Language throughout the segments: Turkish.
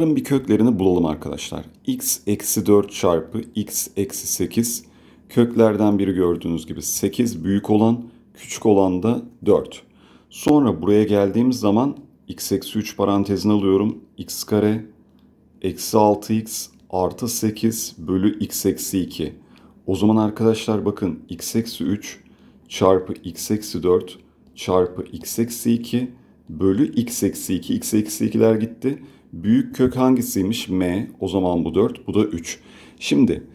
Bunların bir köklerini bulalım arkadaşlar. x eksi 4 çarpı x eksi 8 köklerden biri gördüğünüz gibi 8 büyük olan küçük olan da 4. Sonra buraya geldiğimiz zaman x eksi 3 parantezine alıyorum. x kare eksi 6x artı 8 bölü x eksi 2. O zaman arkadaşlar bakın x eksi 3 çarpı x eksi 4 çarpı x eksi 2 bölü x eksi 2. x eksi 2'ler gitti. Büyük kök hangisiymiş? M. O zaman bu 4, bu da 3. Şimdi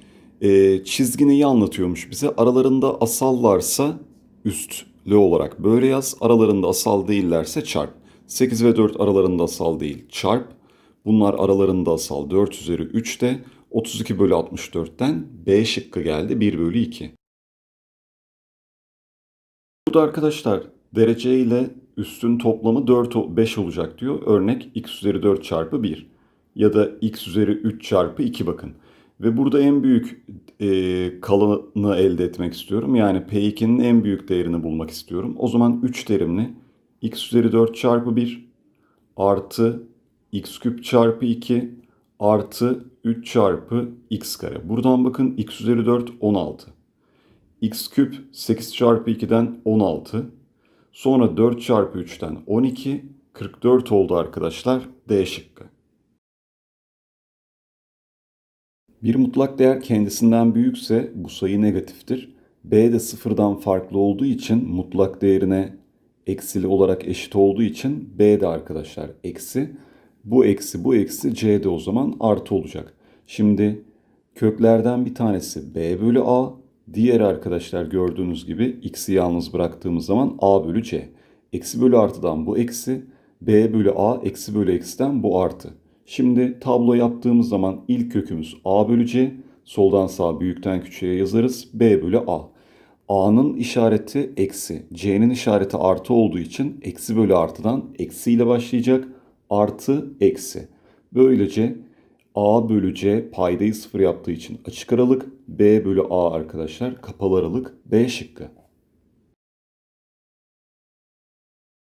e, çizgi neyi anlatıyormuş bize? Aralarında asal varsa üstlü olarak böyle yaz. Aralarında asal değillerse çarp. 8 ve 4 aralarında asal değil çarp. Bunlar aralarında asal 4 üzeri 3 de 32 bölü 64'ten B şıkkı geldi 1 bölü 2. Burada arkadaşlar derece ile üstün toplamı 4, 5 olacak diyor. Örnek x üzeri 4 çarpı 1 ya da x üzeri 3 çarpı 2 bakın. Ve burada en büyük e, kalanı elde etmek istiyorum. Yani P2'nin en büyük değerini bulmak istiyorum. O zaman 3 terimli x üzeri 4 çarpı 1 artı x küp çarpı 2 artı 3 çarpı x kare. Buradan bakın x üzeri 4 16. x küp 8 çarpı 2'den 16. Sonra 4 çarpı 3'ten 12, 44 oldu arkadaşlar. D şıkkı. Bir mutlak değer kendisinden büyükse bu sayı negatiftir. B de sıfırdan farklı olduğu için mutlak değerine eksili olarak eşit olduğu için B de arkadaşlar eksi. Bu eksi bu eksi C de o zaman artı olacak. Şimdi köklerden bir tanesi B bölü A Diğer arkadaşlar gördüğünüz gibi x'i yalnız bıraktığımız zaman a bölü c. Eksi bölü artıdan bu eksi, b bölü a eksi bölü eksiden bu artı. Şimdi tablo yaptığımız zaman ilk kökümüz a bölü c. Soldan sağa büyükten küçüğe yazarız. b bölü a. A'nın işareti eksi, C'nin işareti artı olduğu için eksi bölü artıdan eksi ile başlayacak. Artı eksi. Böylece A bölü C paydayı sıfır yaptığı için açık aralık. B bölü A arkadaşlar kapalı aralık. B şıkkı.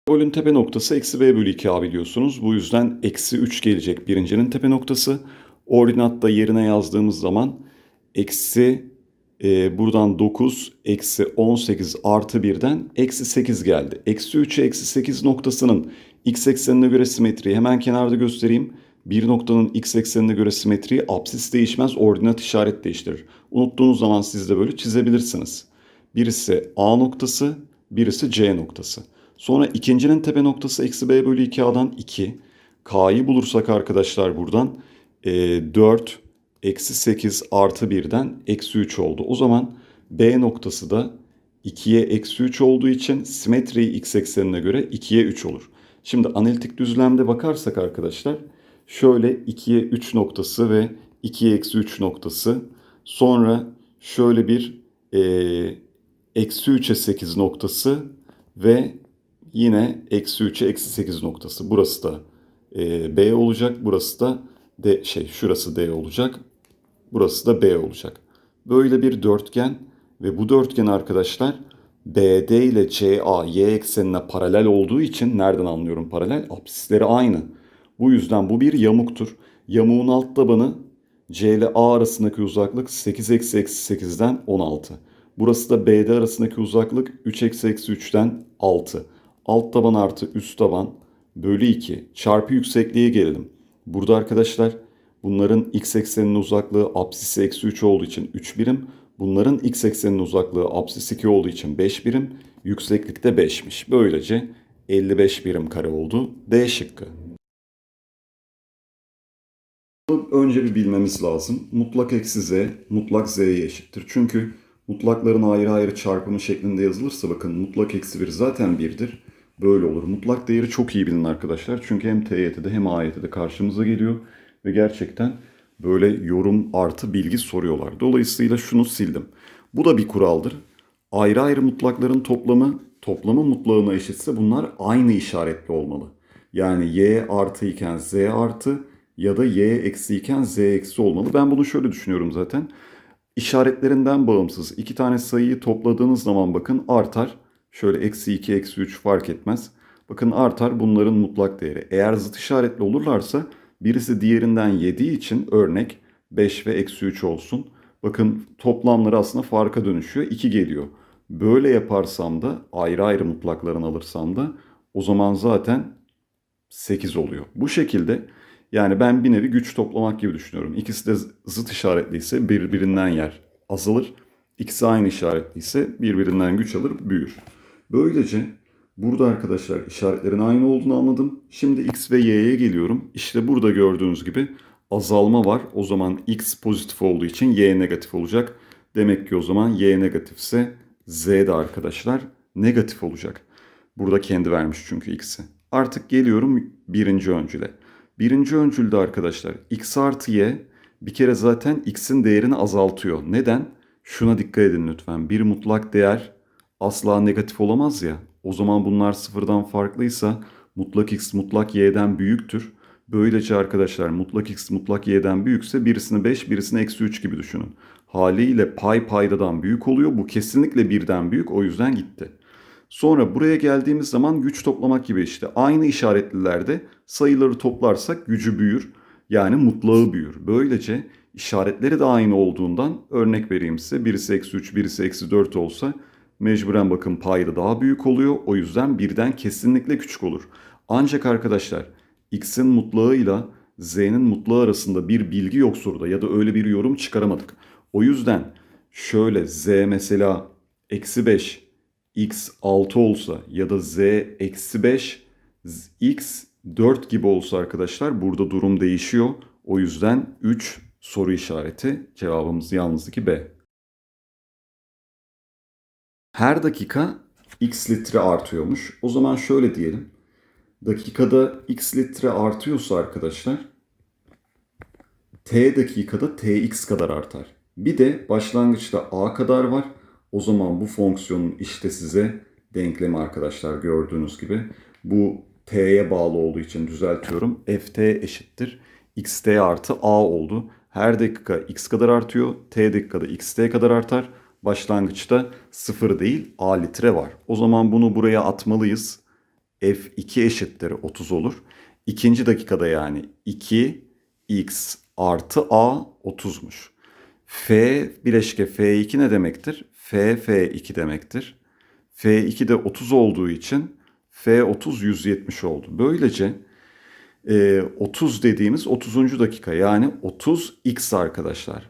Golün tepe noktası eksi b bölü 2a biliyorsunuz. Bu yüzden eksi 3 gelecek birincinin tepe noktası. Ordinatta yerine yazdığımız zaman eksi e, buradan 9 eksi 18 artı 1'den eksi 8 geldi. Eksi 3'e eksi 8 noktasının x eksenine göre simetriyi hemen kenarda göstereyim. Bir noktanın x eksenine göre simetriği apsis değişmez ordinat işaret değiştirir. Unuttuğunuz zaman siz de böyle çizebilirsiniz. Birisi A noktası, birisi C noktası. Sonra ikincinin tepe noktası eksi B bölü 2A'dan 2. K'yı bulursak arkadaşlar buradan e, 4 eksi 8 artı 1'den eksi 3 oldu. O zaman B noktası da 2'ye eksi 3 olduğu için simetriği x eksenine göre 2'ye 3 olur. Şimdi analitik düzlemde bakarsak arkadaşlar şöyle 2'ye 3 noktası ve 2'ye eksi 3 noktası. Sonra şöyle bir e, eksi 3'e 8 noktası ve yine eksi 3'e eksi 8 noktası. Burası da e, B olacak. Burası da D şey şurası D olacak. Burası da B olacak. Böyle bir dörtgen ve bu dörtgen arkadaşlar BD ile CA y eksenine paralel olduğu için nereden anlıyorum paralel? Apsisleri aynı. Bu yüzden bu bir yamuktur. Yamuğun alt tabanı C ile A arasındaki uzaklık 8 eksi eksi 8'den 16. Burası da BD arasındaki uzaklık 3 eksi eksi 3'ten 6. Alt taban artı üst taban bölü 2 çarpı yüksekliğe gelelim. Burada arkadaşlar bunların x ekseninin uzaklığı apsis eksi 3 olduğu için 3 birim. Bunların x ekseninin uzaklığı apsis 2 olduğu için 5 birim. Yükseklikte 5'miş. Böylece 55 birim kare oldu. D şıkkı önce bir bilmemiz lazım. Mutlak eksi z, mutlak z'ye eşittir. Çünkü mutlakların ayrı ayrı çarpımı şeklinde yazılırsa bakın mutlak eksi 1 zaten 1'dir. Böyle olur. Mutlak değeri çok iyi bilin arkadaşlar. Çünkü hem TYT'de hem AYT'de karşımıza geliyor. Ve gerçekten böyle yorum artı bilgi soruyorlar. Dolayısıyla şunu sildim. Bu da bir kuraldır. Ayrı ayrı mutlakların toplamı toplamı mutlağına eşitse bunlar aynı işaretli olmalı. Yani y artı iken z artı ya da y eksi iken z eksi olmalı. Ben bunu şöyle düşünüyorum zaten. İşaretlerinden bağımsız iki tane sayıyı topladığınız zaman bakın artar. Şöyle eksi 2 eksi 3 fark etmez. Bakın artar bunların mutlak değeri. Eğer zıt işaretli olurlarsa birisi diğerinden yediği için örnek 5 ve eksi 3 olsun. Bakın toplamları aslında farka dönüşüyor. 2 geliyor. Böyle yaparsam da ayrı ayrı mutlaklarını alırsam da o zaman zaten 8 oluyor. Bu şekilde yani ben bir nevi güç toplamak gibi düşünüyorum. İkisi de zıt işaretliyse birbirinden yer azalır. İkisi aynı işaretliyse birbirinden güç alır, büyür. Böylece burada arkadaşlar işaretlerin aynı olduğunu anladım. Şimdi X ve Y'ye geliyorum. İşte burada gördüğünüz gibi azalma var. O zaman X pozitif olduğu için Y negatif olacak. Demek ki o zaman Y negatifse Z de arkadaşlar negatif olacak. Burada kendi vermiş çünkü X'i. Artık geliyorum birinci öncüle. Birinci öncülde arkadaşlar x artı y bir kere zaten x'in değerini azaltıyor. Neden? Şuna dikkat edin lütfen. Bir mutlak değer asla negatif olamaz ya. O zaman bunlar sıfırdan farklıysa mutlak x mutlak y'den büyüktür. Böylece arkadaşlar mutlak x mutlak y'den büyükse birisini 5 birisini eksi 3 gibi düşünün. Haliyle pay paydadan büyük oluyor. Bu kesinlikle birden büyük o yüzden gitti. Sonra buraya geldiğimiz zaman güç toplamak gibi işte aynı işaretlilerde sayıları toplarsak gücü büyür. Yani mutlağı büyür. Böylece işaretleri de aynı olduğundan örnek vereyim size. Birisi eksi 3, birisi eksi 4 olsa mecburen bakın payda daha büyük oluyor. O yüzden birden kesinlikle küçük olur. Ancak arkadaşlar x'in mutlağıyla z'nin mutlağı arasında bir bilgi yok soruda ya da öyle bir yorum çıkaramadık. O yüzden şöyle z mesela eksi 5 x 6 olsa ya da z eksi 5 x 4 gibi olsa arkadaşlar burada durum değişiyor. O yüzden 3 soru işareti cevabımız yalnız ki B. Her dakika x litre artıyormuş. O zaman şöyle diyelim. Dakikada x litre artıyorsa arkadaşlar t dakikada tx kadar artar. Bir de başlangıçta a kadar var. O zaman bu fonksiyonun işte size denklemi arkadaşlar gördüğünüz gibi. Bu t'ye bağlı olduğu için düzeltiyorum. ft eşittir xt artı a oldu. Her dakika x kadar artıyor. t dakikada xt kadar artar. Başlangıçta 0 değil a litre var. O zaman bunu buraya atmalıyız. f2 eşittir 30 olur. İkinci dakikada yani 2 x artı a 30'muş. f bileşke f2 ne demektir? FF2 demektir. F2 de 30 olduğu için F30 170 oldu. Böylece e, 30 dediğimiz 30. dakika yani 30x arkadaşlar.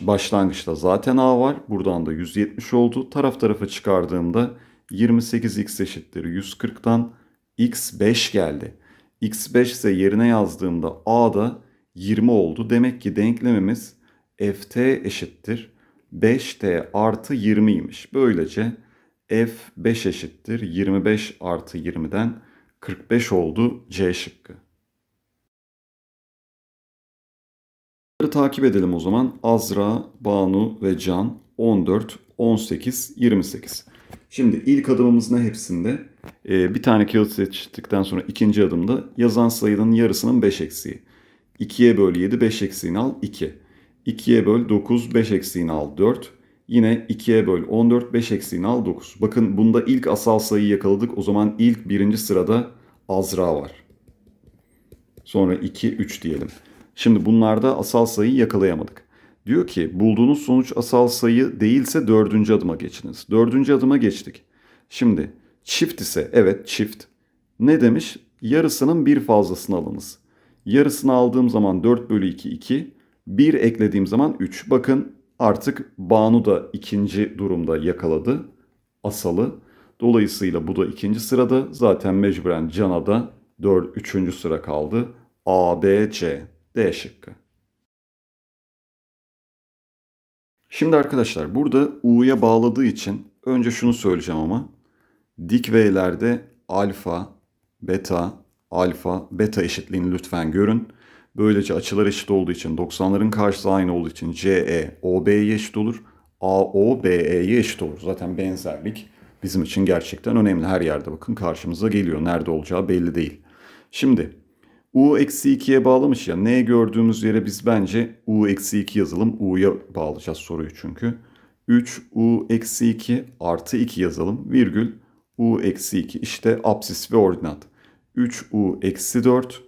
Başlangıçta zaten A var. Buradan da 170 oldu. Taraf tarafa çıkardığımda 28x eşittir 140'tan x5 geldi. x5 ise yerine yazdığımda a da 20 oldu. Demek ki denklemimiz ft eşittir 5t artı 20'ymiş. Böylece f 5 eşittir 25 artı 20'den 45 oldu C şıkkı. Bunları takip edelim o zaman. Azra, Banu ve Can 14, 18, 28. Şimdi ilk adımımızın hepsinde ee, bir tane kağıt seçtikten sonra ikinci adımda yazan sayının yarısının 5 eksiği. 2'ye böl 7, 5 eksiğini al 2. 2'ye böl 9, 5 eksiğini al 4. Yine 2'ye böl 14, 5 eksiğini al 9. Bakın bunda ilk asal sayıyı yakaladık. O zaman ilk birinci sırada Azra var. Sonra 2, 3 diyelim. Şimdi bunlarda asal sayıyı yakalayamadık. Diyor ki bulduğunuz sonuç asal sayı değilse dördüncü adıma geçiniz. Dördüncü adıma geçtik. Şimdi çift ise evet çift. Ne demiş? Yarısının bir fazlasını alınız. Yarısını aldığım zaman 4 bölü 2, 2. 1 eklediğim zaman 3. Bakın artık Banu da ikinci durumda yakaladı Asal'ı. Dolayısıyla bu da ikinci sırada. Zaten mecburen Can'a da 4, 3. sıra kaldı. A, B, C. D şıkkı. Şimdi arkadaşlar burada U'ya bağladığı için önce şunu söyleyeceğim ama dik V'lerde alfa, beta, alfa, beta eşitliğini lütfen görün. Böylece açılar eşit olduğu için 90'ların karşısı aynı olduğu için CE OB'ye eşit olur. AO BE'ye eşit olur. Zaten benzerlik bizim için gerçekten önemli. Her yerde bakın karşımıza geliyor. Nerede olacağı belli değil. Şimdi U eksi 2'ye bağlamış ya. Ne gördüğümüz yere biz bence U eksi 2 yazalım. U'ya bağlayacağız soruyu çünkü. 3 U eksi 2 artı 2 yazalım. Virgül U eksi 2. İşte absis ve ordinat. 3 U eksi 4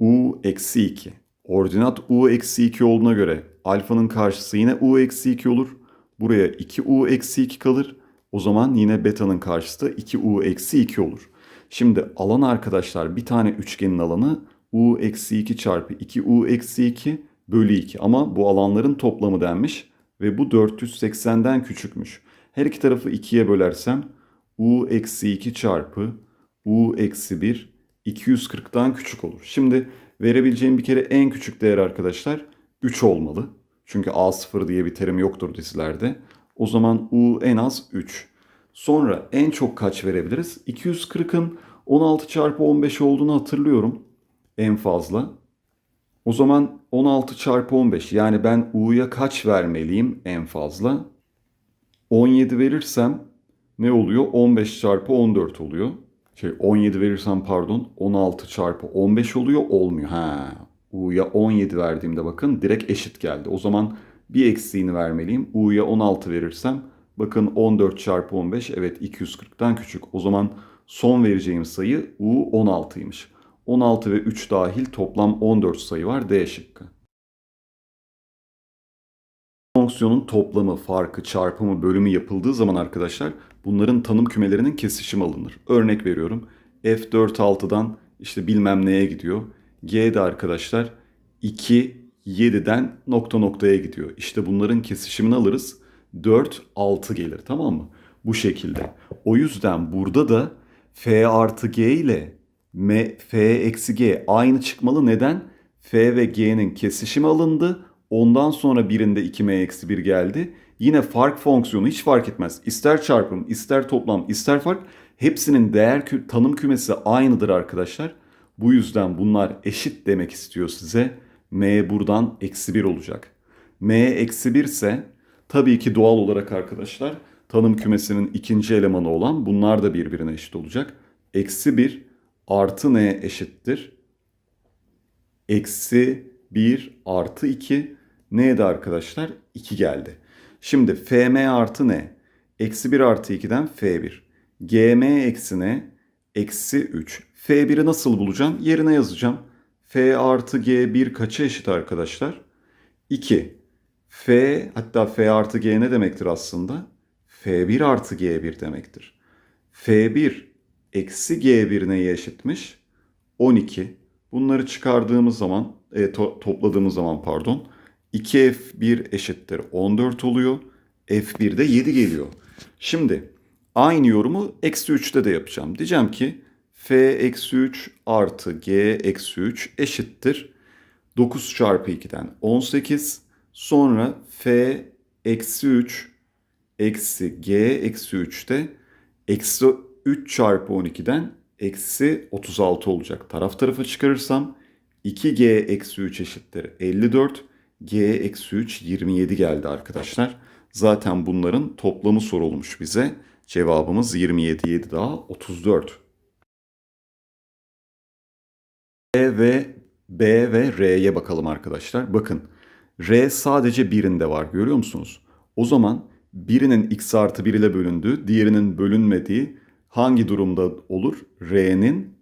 u eksi 2. Ordinat u eksi 2 olduğuna göre alfanın karşısı yine u eksi 2 olur. Buraya 2u eksi 2 kalır. O zaman yine beta'nın karşısı da 2u eksi 2 olur. Şimdi alan arkadaşlar bir tane üçgenin alanı u eksi 2 çarpı 2u eksi 2 bölü 2. Ama bu alanların toplamı denmiş ve bu 480'den küçükmüş. Her iki tarafı 2'ye bölersem u eksi 2 çarpı u eksi 1 240'dan küçük olur. Şimdi verebileceğim bir kere en küçük değer arkadaşlar 3 olmalı. Çünkü A0 diye bir terim yoktur dizilerde. O zaman U en az 3. Sonra en çok kaç verebiliriz? 240'ın 16 çarpı 15 olduğunu hatırlıyorum en fazla. O zaman 16 çarpı 15 yani ben U'ya kaç vermeliyim en fazla? 17 verirsem ne oluyor? 15 çarpı 14 oluyor şey 17 verirsem pardon 16 çarpı 15 oluyor olmuyor. Ha. U'ya 17 verdiğimde bakın direkt eşit geldi. O zaman bir eksiğini vermeliyim. U'ya 16 verirsem bakın 14 çarpı 15 evet 240'tan küçük. O zaman son vereceğim sayı U 16'ymış. 16 ve 3 dahil toplam 14 sayı var D şıkkı. Fonksiyonun toplamı, farkı, çarpımı, bölümü yapıldığı zaman arkadaşlar bunların tanım kümelerinin kesişim alınır. Örnek veriyorum F4-6'dan işte bilmem neye gidiyor. G de arkadaşlar 2 7'den nokta noktaya gidiyor. İşte bunların kesişimini alırız. 4 6 gelir tamam mı? Bu şekilde. O yüzden burada da F artı G ile M, F eksi G aynı çıkmalı. Neden? F ve G'nin kesişimi alındı. Ondan sonra birinde 2M eksi 1 geldi. Yine fark fonksiyonu hiç fark etmez. İster çarpım, ister toplam, ister fark hepsinin değer kü tanım kümesi aynıdır arkadaşlar. Bu yüzden bunlar eşit demek istiyor size. M buradan eksi 1 olacak. M eksi 1 ise tabii ki doğal olarak arkadaşlar tanım kümesinin ikinci elemanı olan bunlar da birbirine eşit olacak. Eksi 1 artı n eşittir? Eksi 1 artı 2 neydi arkadaşlar? 2 geldi. Şimdi fm artı ne? Eksi 1 artı 2'den f1. gm eksi ne? Eksi 3. f1'i nasıl bulacağım? Yerine yazacağım. f artı g1 kaça eşit arkadaşlar? 2. f hatta f artı g ne demektir aslında? f1 artı g1 demektir. f1 eksi g1 neye eşitmiş? 12. Bunları çıkardığımız zaman, e, to topladığımız zaman pardon 2f1 eşittir 14 oluyor. f 1 de 7 geliyor. Şimdi aynı yorumu eksi 3'te de yapacağım. Diyeceğim ki f eksi 3 artı g eksi 3 eşittir. 9 çarpı 2'den 18 sonra f eksi 3 eksi g eksi 3'te eksi 3 çarpı 12'den eksi 36 olacak. Taraf tarafa çıkarırsam 2g eksi 3 eşittir 54. G-3 27 geldi arkadaşlar. Zaten bunların toplamı sorulmuş bize. Cevabımız 27, 7 daha 34. E ve B ve R'ye bakalım arkadaşlar. Bakın R sadece birinde var görüyor musunuz? O zaman birinin x artı 1 ile bölündüğü, diğerinin bölünmediği hangi durumda olur? R'nin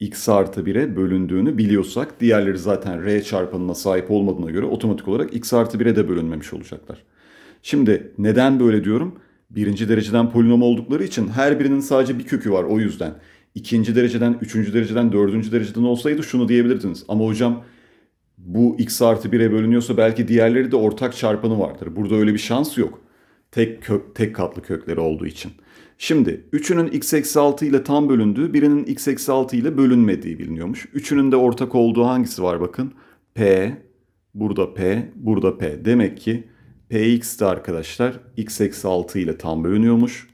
x artı 1'e bölündüğünü biliyorsak diğerleri zaten r çarpanına sahip olmadığına göre otomatik olarak x artı 1'e de bölünmemiş olacaklar. Şimdi neden böyle diyorum? Birinci dereceden polinom oldukları için her birinin sadece bir kökü var o yüzden. İkinci dereceden, üçüncü dereceden, dördüncü dereceden olsaydı şunu diyebilirdiniz. Ama hocam bu x artı 1'e bölünüyorsa belki diğerleri de ortak çarpanı vardır. Burada öyle bir şans yok. Tek kök, tek katlı kökleri olduğu için. Şimdi 3'ünün x86 ile tam bölündüğü, birinin x86 ile bölünmediği biliniyormuş. 3'ünün de ortak olduğu hangisi var bakın. P, burada P, burada P. Demek ki Px de arkadaşlar x86 ile tam bölünüyormuş.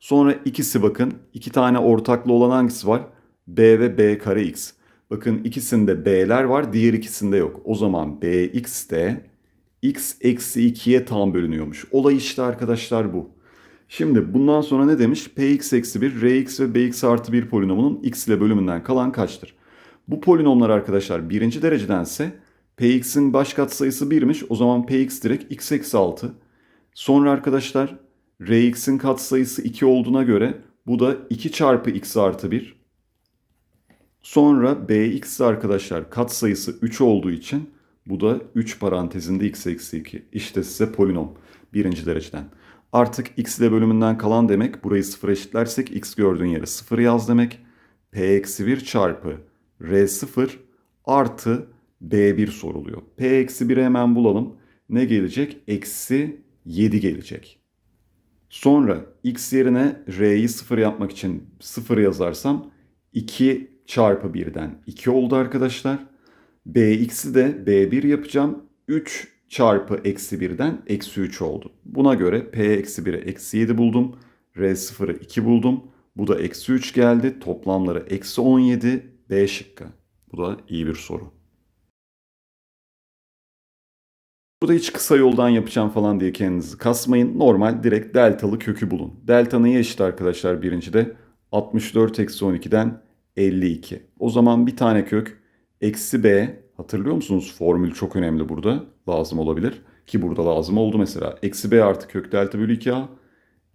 Sonra ikisi bakın iki tane ortaklı olan hangisi var? B ve B kare x. Bakın ikisinde B'ler var diğer ikisinde yok. O zaman Bx de x eksi 2'ye tam bölünüyormuş. Olay işte arkadaşlar bu. Şimdi bundan sonra ne demiş? Px eksi 1, Rx ve Bx artı 1 polinomunun x ile bölümünden kalan kaçtır? Bu polinomlar arkadaşlar birinci derecedense Px'in baş katsayısı 1'miş. O zaman Px direkt x eksi 6. Sonra arkadaşlar Rx'in katsayısı 2 olduğuna göre bu da 2 çarpı x artı 1. Sonra Bx arkadaşlar katsayısı 3 olduğu için bu da 3 parantezinde x eksi 2. İşte size polinom birinci dereceden. Artık x ile bölümünden kalan demek burayı sıfır eşitlersek x gördüğün yere sıfır yaz demek. p eksi 1 çarpı r sıfır artı b1 soruluyor. p eksi 1'i hemen bulalım. Ne gelecek? Eksi 7 gelecek. Sonra x yerine r'yi sıfır yapmak için sıfır yazarsam 2 çarpı 1'den 2 oldu arkadaşlar. bx'i de b1 yapacağım. 3 çarpı eksi 1'den eksi 3 oldu. Buna göre P eksi 1'e eksi 7 buldum. R0'ı 2 buldum. Bu da eksi 3 geldi. Toplamları eksi 17 B şıkkı. Bu da iyi bir soru. Burada hiç kısa yoldan yapacağım falan diye kendinizi kasmayın. Normal direkt deltalı kökü bulun. Delta neye eşit arkadaşlar birincide? 64 eksi 12'den 52. O zaman bir tane kök eksi b hatırlıyor musunuz formül çok önemli burada lazım olabilir. Ki burada lazım oldu mesela. Eksi b artı kök delta bölü 2a.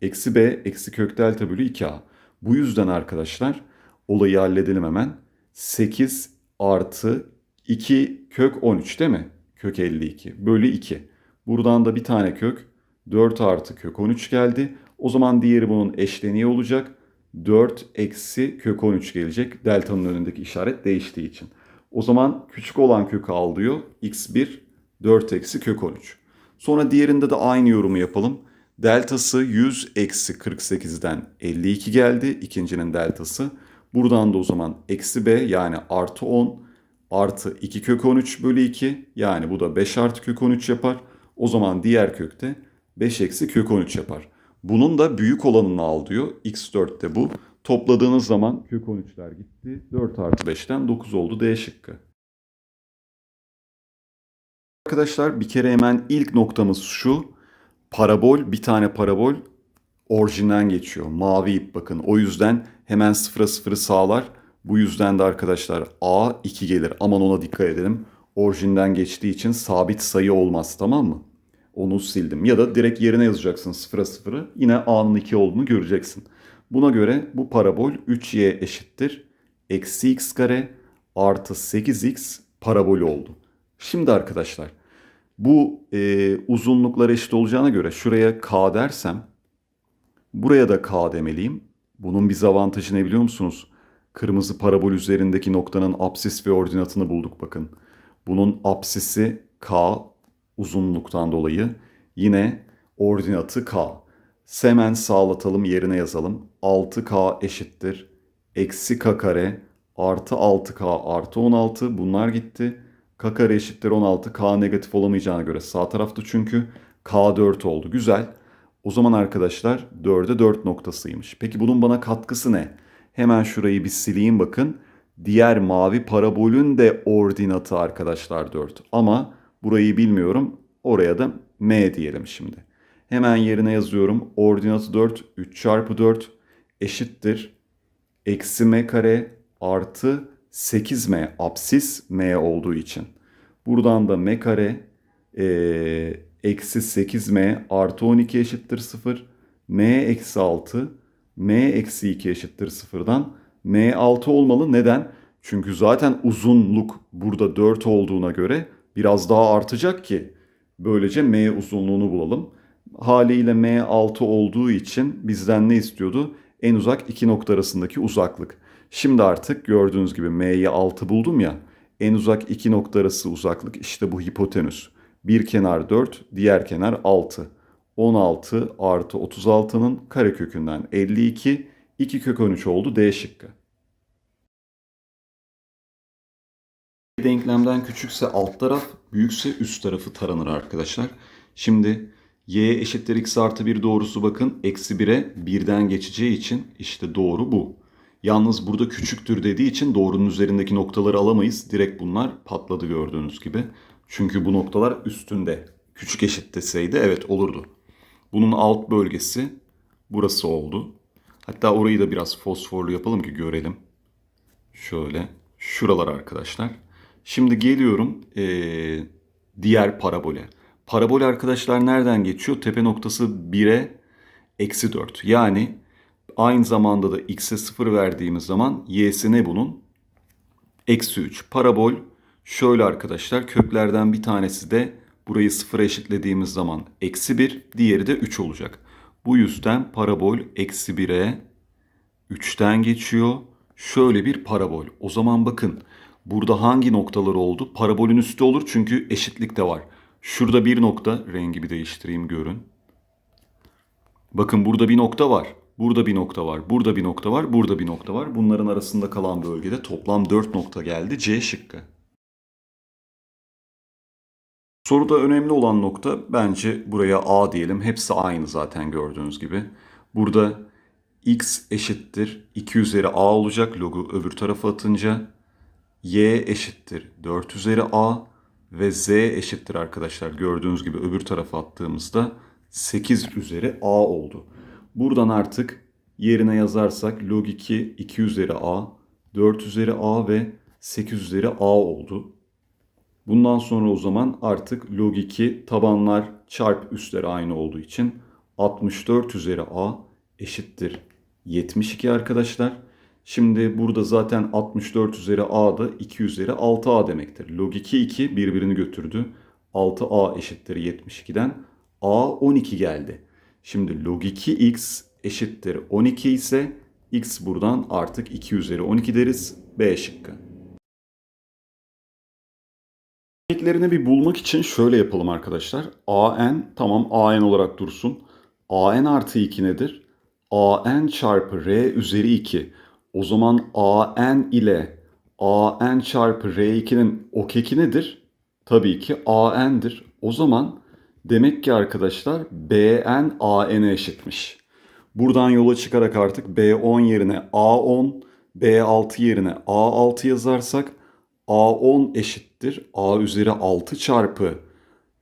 Eksi b eksi kök delta bölü 2a. Bu yüzden arkadaşlar olayı halledelim hemen. 8 artı 2 kök 13 değil mi? Kök 52 bölü 2. Buradan da bir tane kök 4 artı kök 13 geldi. O zaman diğeri bunun eşleniği olacak. 4 eksi kök 13 gelecek. Delta'nın önündeki işaret değiştiği için. O zaman küçük olan kökü al diyor. x1 4 eksi kök 13. Sonra diğerinde de aynı yorumu yapalım. Deltası 100 eksi 48'den 52 geldi. ikincinin deltası. Buradan da o zaman eksi b yani artı 10 artı 2 kök 13 bölü 2 yani bu da 5 artı kök 13 yapar. O zaman diğer kökte 5 eksi kök 13 yapar. Bunun da büyük olanını al diyor. X4'te bu. Topladığınız zaman kök 13'ler gitti. 4 artı 5'ten 9 oldu D şıkkı. Arkadaşlar bir kere hemen ilk noktamız şu. Parabol, bir tane parabol orijinden geçiyor. Mavi ip bakın. O yüzden hemen sıfıra sıfırı sağlar. Bu yüzden de arkadaşlar A 2 gelir. Aman ona dikkat edelim. Orijinden geçtiği için sabit sayı olmaz tamam mı? Onu sildim. Ya da direkt yerine yazacaksın sıfıra sıfırı. Yine A'nın 2 olduğunu göreceksin. Buna göre bu parabol 3y eşittir. Eksi x kare artı 8x parabol oldu. Şimdi arkadaşlar bu e, uzunluklar eşit olacağına göre şuraya k dersem buraya da k demeliyim. Bunun bir avantajı ne biliyor musunuz? Kırmızı parabol üzerindeki noktanın apsis ve ordinatını bulduk bakın. Bunun apsisi k uzunluktan dolayı yine ordinatı k. Semen sağlatalım yerine yazalım. 6k eşittir. Eksi k kare artı 6k artı 16 bunlar gitti. K kare eşittir 16. K negatif olamayacağına göre sağ tarafta çünkü K 4 oldu. Güzel. O zaman arkadaşlar 4'e 4 noktasıymış. Peki bunun bana katkısı ne? Hemen şurayı bir sileyim bakın. Diğer mavi parabolün de ordinatı arkadaşlar 4. Ama burayı bilmiyorum. Oraya da M diyelim şimdi. Hemen yerine yazıyorum. Ordinatı 4, 3 çarpı 4 eşittir. Eksi M kare artı 8m absis m olduğu için. Buradan da m kare e, eksi 8m artı 12 eşittir 0. m eksi 6 m eksi 2 eşittir 0'dan m 6 olmalı. Neden? Çünkü zaten uzunluk burada 4 olduğuna göre biraz daha artacak ki böylece m uzunluğunu bulalım. Haliyle m 6 olduğu için bizden ne istiyordu? En uzak iki nokta arasındaki uzaklık. Şimdi artık gördüğünüz gibi M'yi 6 buldum ya. En uzak iki nokta arası uzaklık işte bu hipotenüs. Bir kenar 4, diğer kenar 6. 16 artı 36'nın karekökünden 52, 2 kök 13 oldu D şıkkı. Denklemden küçükse alt taraf, büyükse üst tarafı taranır arkadaşlar. Şimdi y eşittir x artı 1 doğrusu bakın eksi 1'e birden geçeceği için işte doğru bu. Yalnız burada küçüktür dediği için doğrunun üzerindeki noktaları alamayız. Direkt bunlar patladı gördüğünüz gibi. Çünkü bu noktalar üstünde. Küçük eşit deseydi evet olurdu. Bunun alt bölgesi burası oldu. Hatta orayı da biraz fosforlu yapalım ki görelim. Şöyle. Şuralar arkadaşlar. Şimdi geliyorum ee, diğer parabole. Parabol arkadaşlar nereden geçiyor? Tepe noktası 1'e eksi 4. Yani aynı zamanda da x'e 0 verdiğimiz zaman y'si ne bunun? Eksi 3. Parabol şöyle arkadaşlar köklerden bir tanesi de burayı 0'a eşitlediğimiz zaman eksi 1 diğeri de 3 olacak. Bu yüzden parabol eksi 1'e 3'ten geçiyor. Şöyle bir parabol. O zaman bakın burada hangi noktaları oldu? Parabolün üstü olur çünkü eşitlik de var. Şurada bir nokta rengi bir değiştireyim görün. Bakın burada bir nokta var. Burada bir nokta var, burada bir nokta var, burada bir nokta var. Bunların arasında kalan bölgede toplam 4 nokta geldi. C şıkkı. Soruda önemli olan nokta bence buraya A diyelim. Hepsi aynı zaten gördüğünüz gibi. Burada x eşittir 2 üzeri a olacak logu öbür tarafa atınca. y eşittir 4 üzeri a ve z eşittir arkadaşlar gördüğünüz gibi öbür tarafa attığımızda 8 üzeri a oldu. Buradan artık yerine yazarsak log 2 2 üzeri a, 4 üzeri a ve 8 üzeri a oldu. Bundan sonra o zaman artık log 2 tabanlar çarp üstler aynı olduğu için 64 üzeri a eşittir 72 arkadaşlar. Şimdi burada zaten 64 üzeri a da 2 üzeri 6a demektir. Log 2 2 birbirini götürdü. 6a eşittir 72'den a 12 geldi. Şimdi log 2x eşittir 12 ise x buradan artık 2 üzeri 12 deriz. B şıkkı. Örneklerini bir bulmak için şöyle yapalım arkadaşlar. an tamam an olarak dursun. an artı 2 nedir? an çarpı r üzeri 2. O zaman an ile an çarpı r2'nin okeki nedir? Tabii ki an'dir. O zaman Demek ki arkadaşlar BN AN'e eşitmiş. Buradan yola çıkarak artık B10 yerine A10, B6 yerine A6 yazarsak A10 eşittir. A üzeri 6 çarpı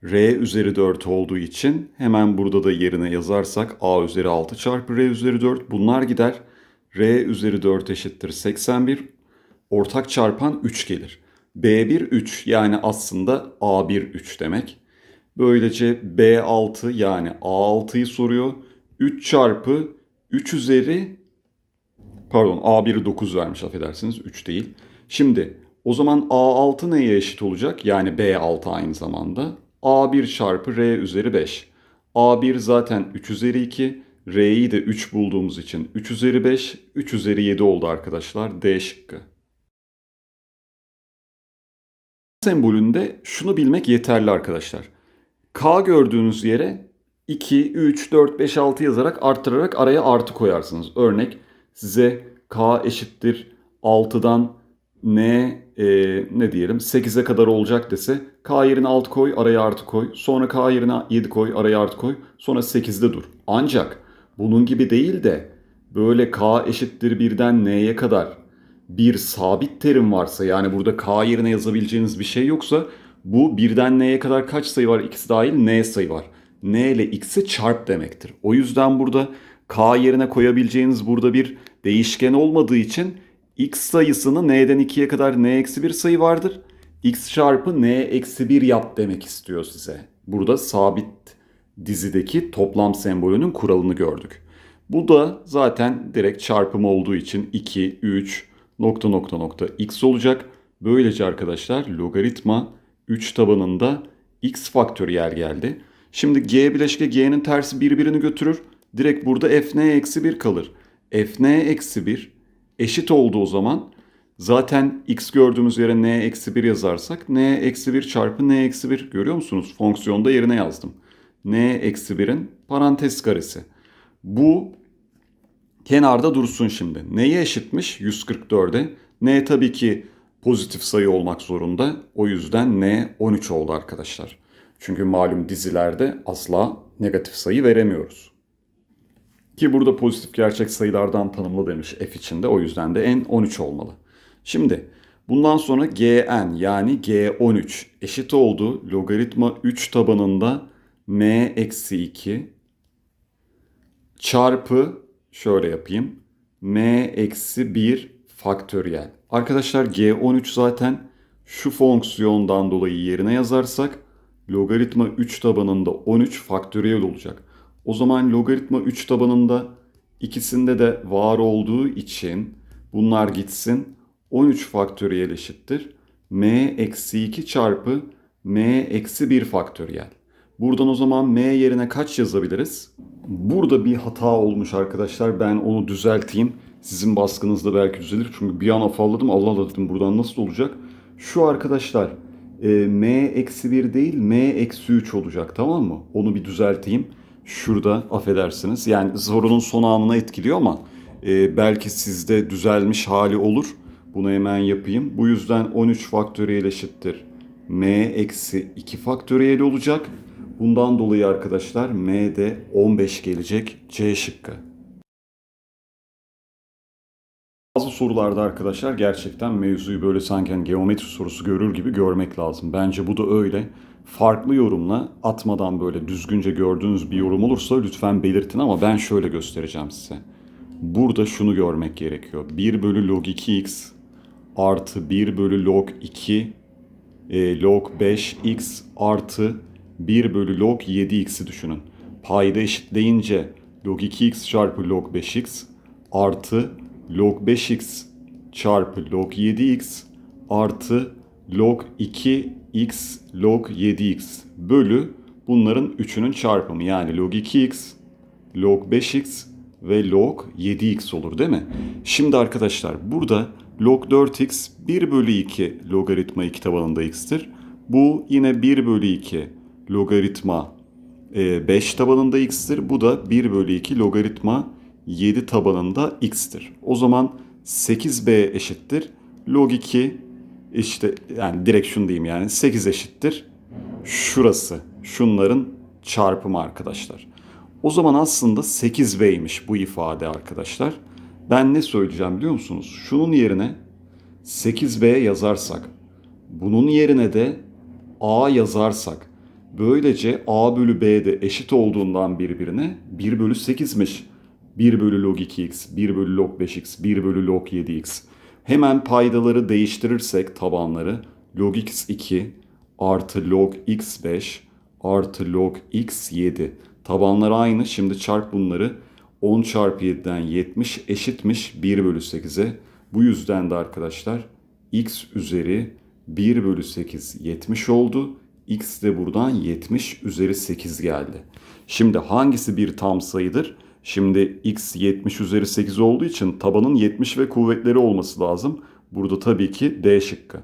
R üzeri 4 olduğu için hemen burada da yerine yazarsak A üzeri 6 çarpı R üzeri 4 bunlar gider. R üzeri 4 eşittir 81. Ortak çarpan 3 gelir. B1 3 yani aslında A1 3 demek. Böylece B6 yani A6'yı soruyor. 3 çarpı 3 üzeri pardon A1'i 9 vermiş affedersiniz 3 değil. Şimdi o zaman A6 neye eşit olacak? Yani B6 aynı zamanda. A1 çarpı R üzeri 5. A1 zaten 3 üzeri 2. R'yi de 3 bulduğumuz için 3 üzeri 5, 3 üzeri 7 oldu arkadaşlar. D şıkkı. Sembolünde şunu bilmek yeterli arkadaşlar. K gördüğünüz yere 2, 3, 4, 5, 6 yazarak arttırarak araya artı koyarsınız. Örnek Z K eşittir 6'dan N e, ne diyelim 8'e kadar olacak dese K yerine 6 koy araya artı koy. Sonra K yerine 7 koy araya artı koy. Sonra 8'de dur. Ancak bunun gibi değil de böyle K eşittir 1'den N'ye kadar bir sabit terim varsa yani burada K yerine yazabileceğiniz bir şey yoksa bu birden n'ye kadar kaç sayı var? X dahil n sayı var. n ile x'i çarp demektir. O yüzden burada k yerine koyabileceğiniz burada bir değişken olmadığı için x sayısını n'den 2'ye kadar n eksi 1 sayı vardır. x çarpı n eksi 1 yap demek istiyor size. Burada sabit dizideki toplam sembolünün kuralını gördük. Bu da zaten direkt çarpım olduğu için 2, 3, nokta nokta nokta x olacak. Böylece arkadaşlar logaritma 3 tabanında x faktöriyel geldi. Şimdi g bileşke g'nin tersi birbirini götürür. Direkt burada fn eksi 1 kalır. fn eksi 1 eşit oldu o zaman. Zaten x gördüğümüz yere n eksi 1 yazarsak n eksi 1 çarpı n eksi 1 görüyor musunuz? Fonksiyonda yerine yazdım. n eksi 1'in parantez karesi. Bu kenarda dursun şimdi. Neye eşitmiş? 144'e. n tabii ki pozitif sayı olmak zorunda. O yüzden N 13 oldu arkadaşlar. Çünkü malum dizilerde asla negatif sayı veremiyoruz. Ki burada pozitif gerçek sayılardan tanımlı demiş f içinde. O yüzden de n 13 olmalı. Şimdi bundan sonra gn yani g13 eşit oldu logaritma 3 tabanında m eksi 2 çarpı şöyle yapayım m eksi 1 faktöriyel. Arkadaşlar G13 zaten şu fonksiyondan dolayı yerine yazarsak logaritma 3 tabanında 13 faktöriyel olacak. O zaman logaritma 3 tabanında ikisinde de var olduğu için bunlar gitsin. 13 faktöriyel eşittir. m eksi 2 çarpı m eksi 1 faktöriyel. Buradan o zaman m yerine kaç yazabiliriz? Burada bir hata olmuş arkadaşlar. Ben onu düzelteyim. Sizin baskınızda belki düzelir. Çünkü bir an afalladım. Allah Allah dedim buradan nasıl olacak? Şu arkadaşlar e, M-1 değil M-3 olacak tamam mı? Onu bir düzelteyim. Şurada affedersiniz. Yani sorunun son anına etkiliyor ama e, belki sizde düzelmiş hali olur. Bunu hemen yapayım. Bu yüzden 13 faktöriyel eşittir. M eksi 2 faktöriyel olacak. Bundan dolayı arkadaşlar M'de 15 gelecek C şıkkı. sorularda arkadaşlar gerçekten mevzuyu böyle sanki hani geometri sorusu görür gibi görmek lazım. Bence bu da öyle. Farklı yorumla atmadan böyle düzgünce gördüğünüz bir yorum olursa lütfen belirtin ama ben şöyle göstereceğim size. Burada şunu görmek gerekiyor. 1 bölü log 2x artı 1 bölü log 2 e, log 5x artı 1 bölü log 7x'i düşünün. Payda eşitleyince log 2x çarpı log 5x artı log 5x çarpı log 7x artı log 2x log 7x bölü bunların üçünün çarpımı yani log 2x, log 5x ve log 7x olur değil mi? Şimdi arkadaşlar burada log 4x 1 bölü 2 logaritma 2 tabanında x'tir. Bu yine 1 bölü 2 logaritma 5 e, tabanında x'tir. Bu da 1 bölü 2 logaritma 7 tabanında x'tir. O zaman 8b eşittir. Log 2 işte yani direkt şunu diyeyim yani 8 eşittir. Şurası şunların çarpımı arkadaşlar. O zaman aslında 8b'ymiş bu ifade arkadaşlar. Ben ne söyleyeceğim biliyor musunuz? Şunun yerine 8b yazarsak bunun yerine de a yazarsak böylece a bölü b de eşit olduğundan birbirine 1 bölü 8'miş. 1 bölü log 2x, 1 bölü log 5x, 1 bölü log 7x. Hemen paydaları değiştirirsek tabanları log x2 artı log x5 artı log x7. Tabanlar aynı. Şimdi çarp bunları. 10 çarpı 7'den 70 eşitmiş 1 bölü 8'e. Bu yüzden de arkadaşlar x üzeri 1 bölü 8 70 oldu. x de buradan 70 üzeri 8 geldi. Şimdi hangisi bir tam sayıdır? Şimdi x 70 üzeri 8 olduğu için tabanın 70 ve kuvvetleri olması lazım. Burada tabii ki D şıkkı.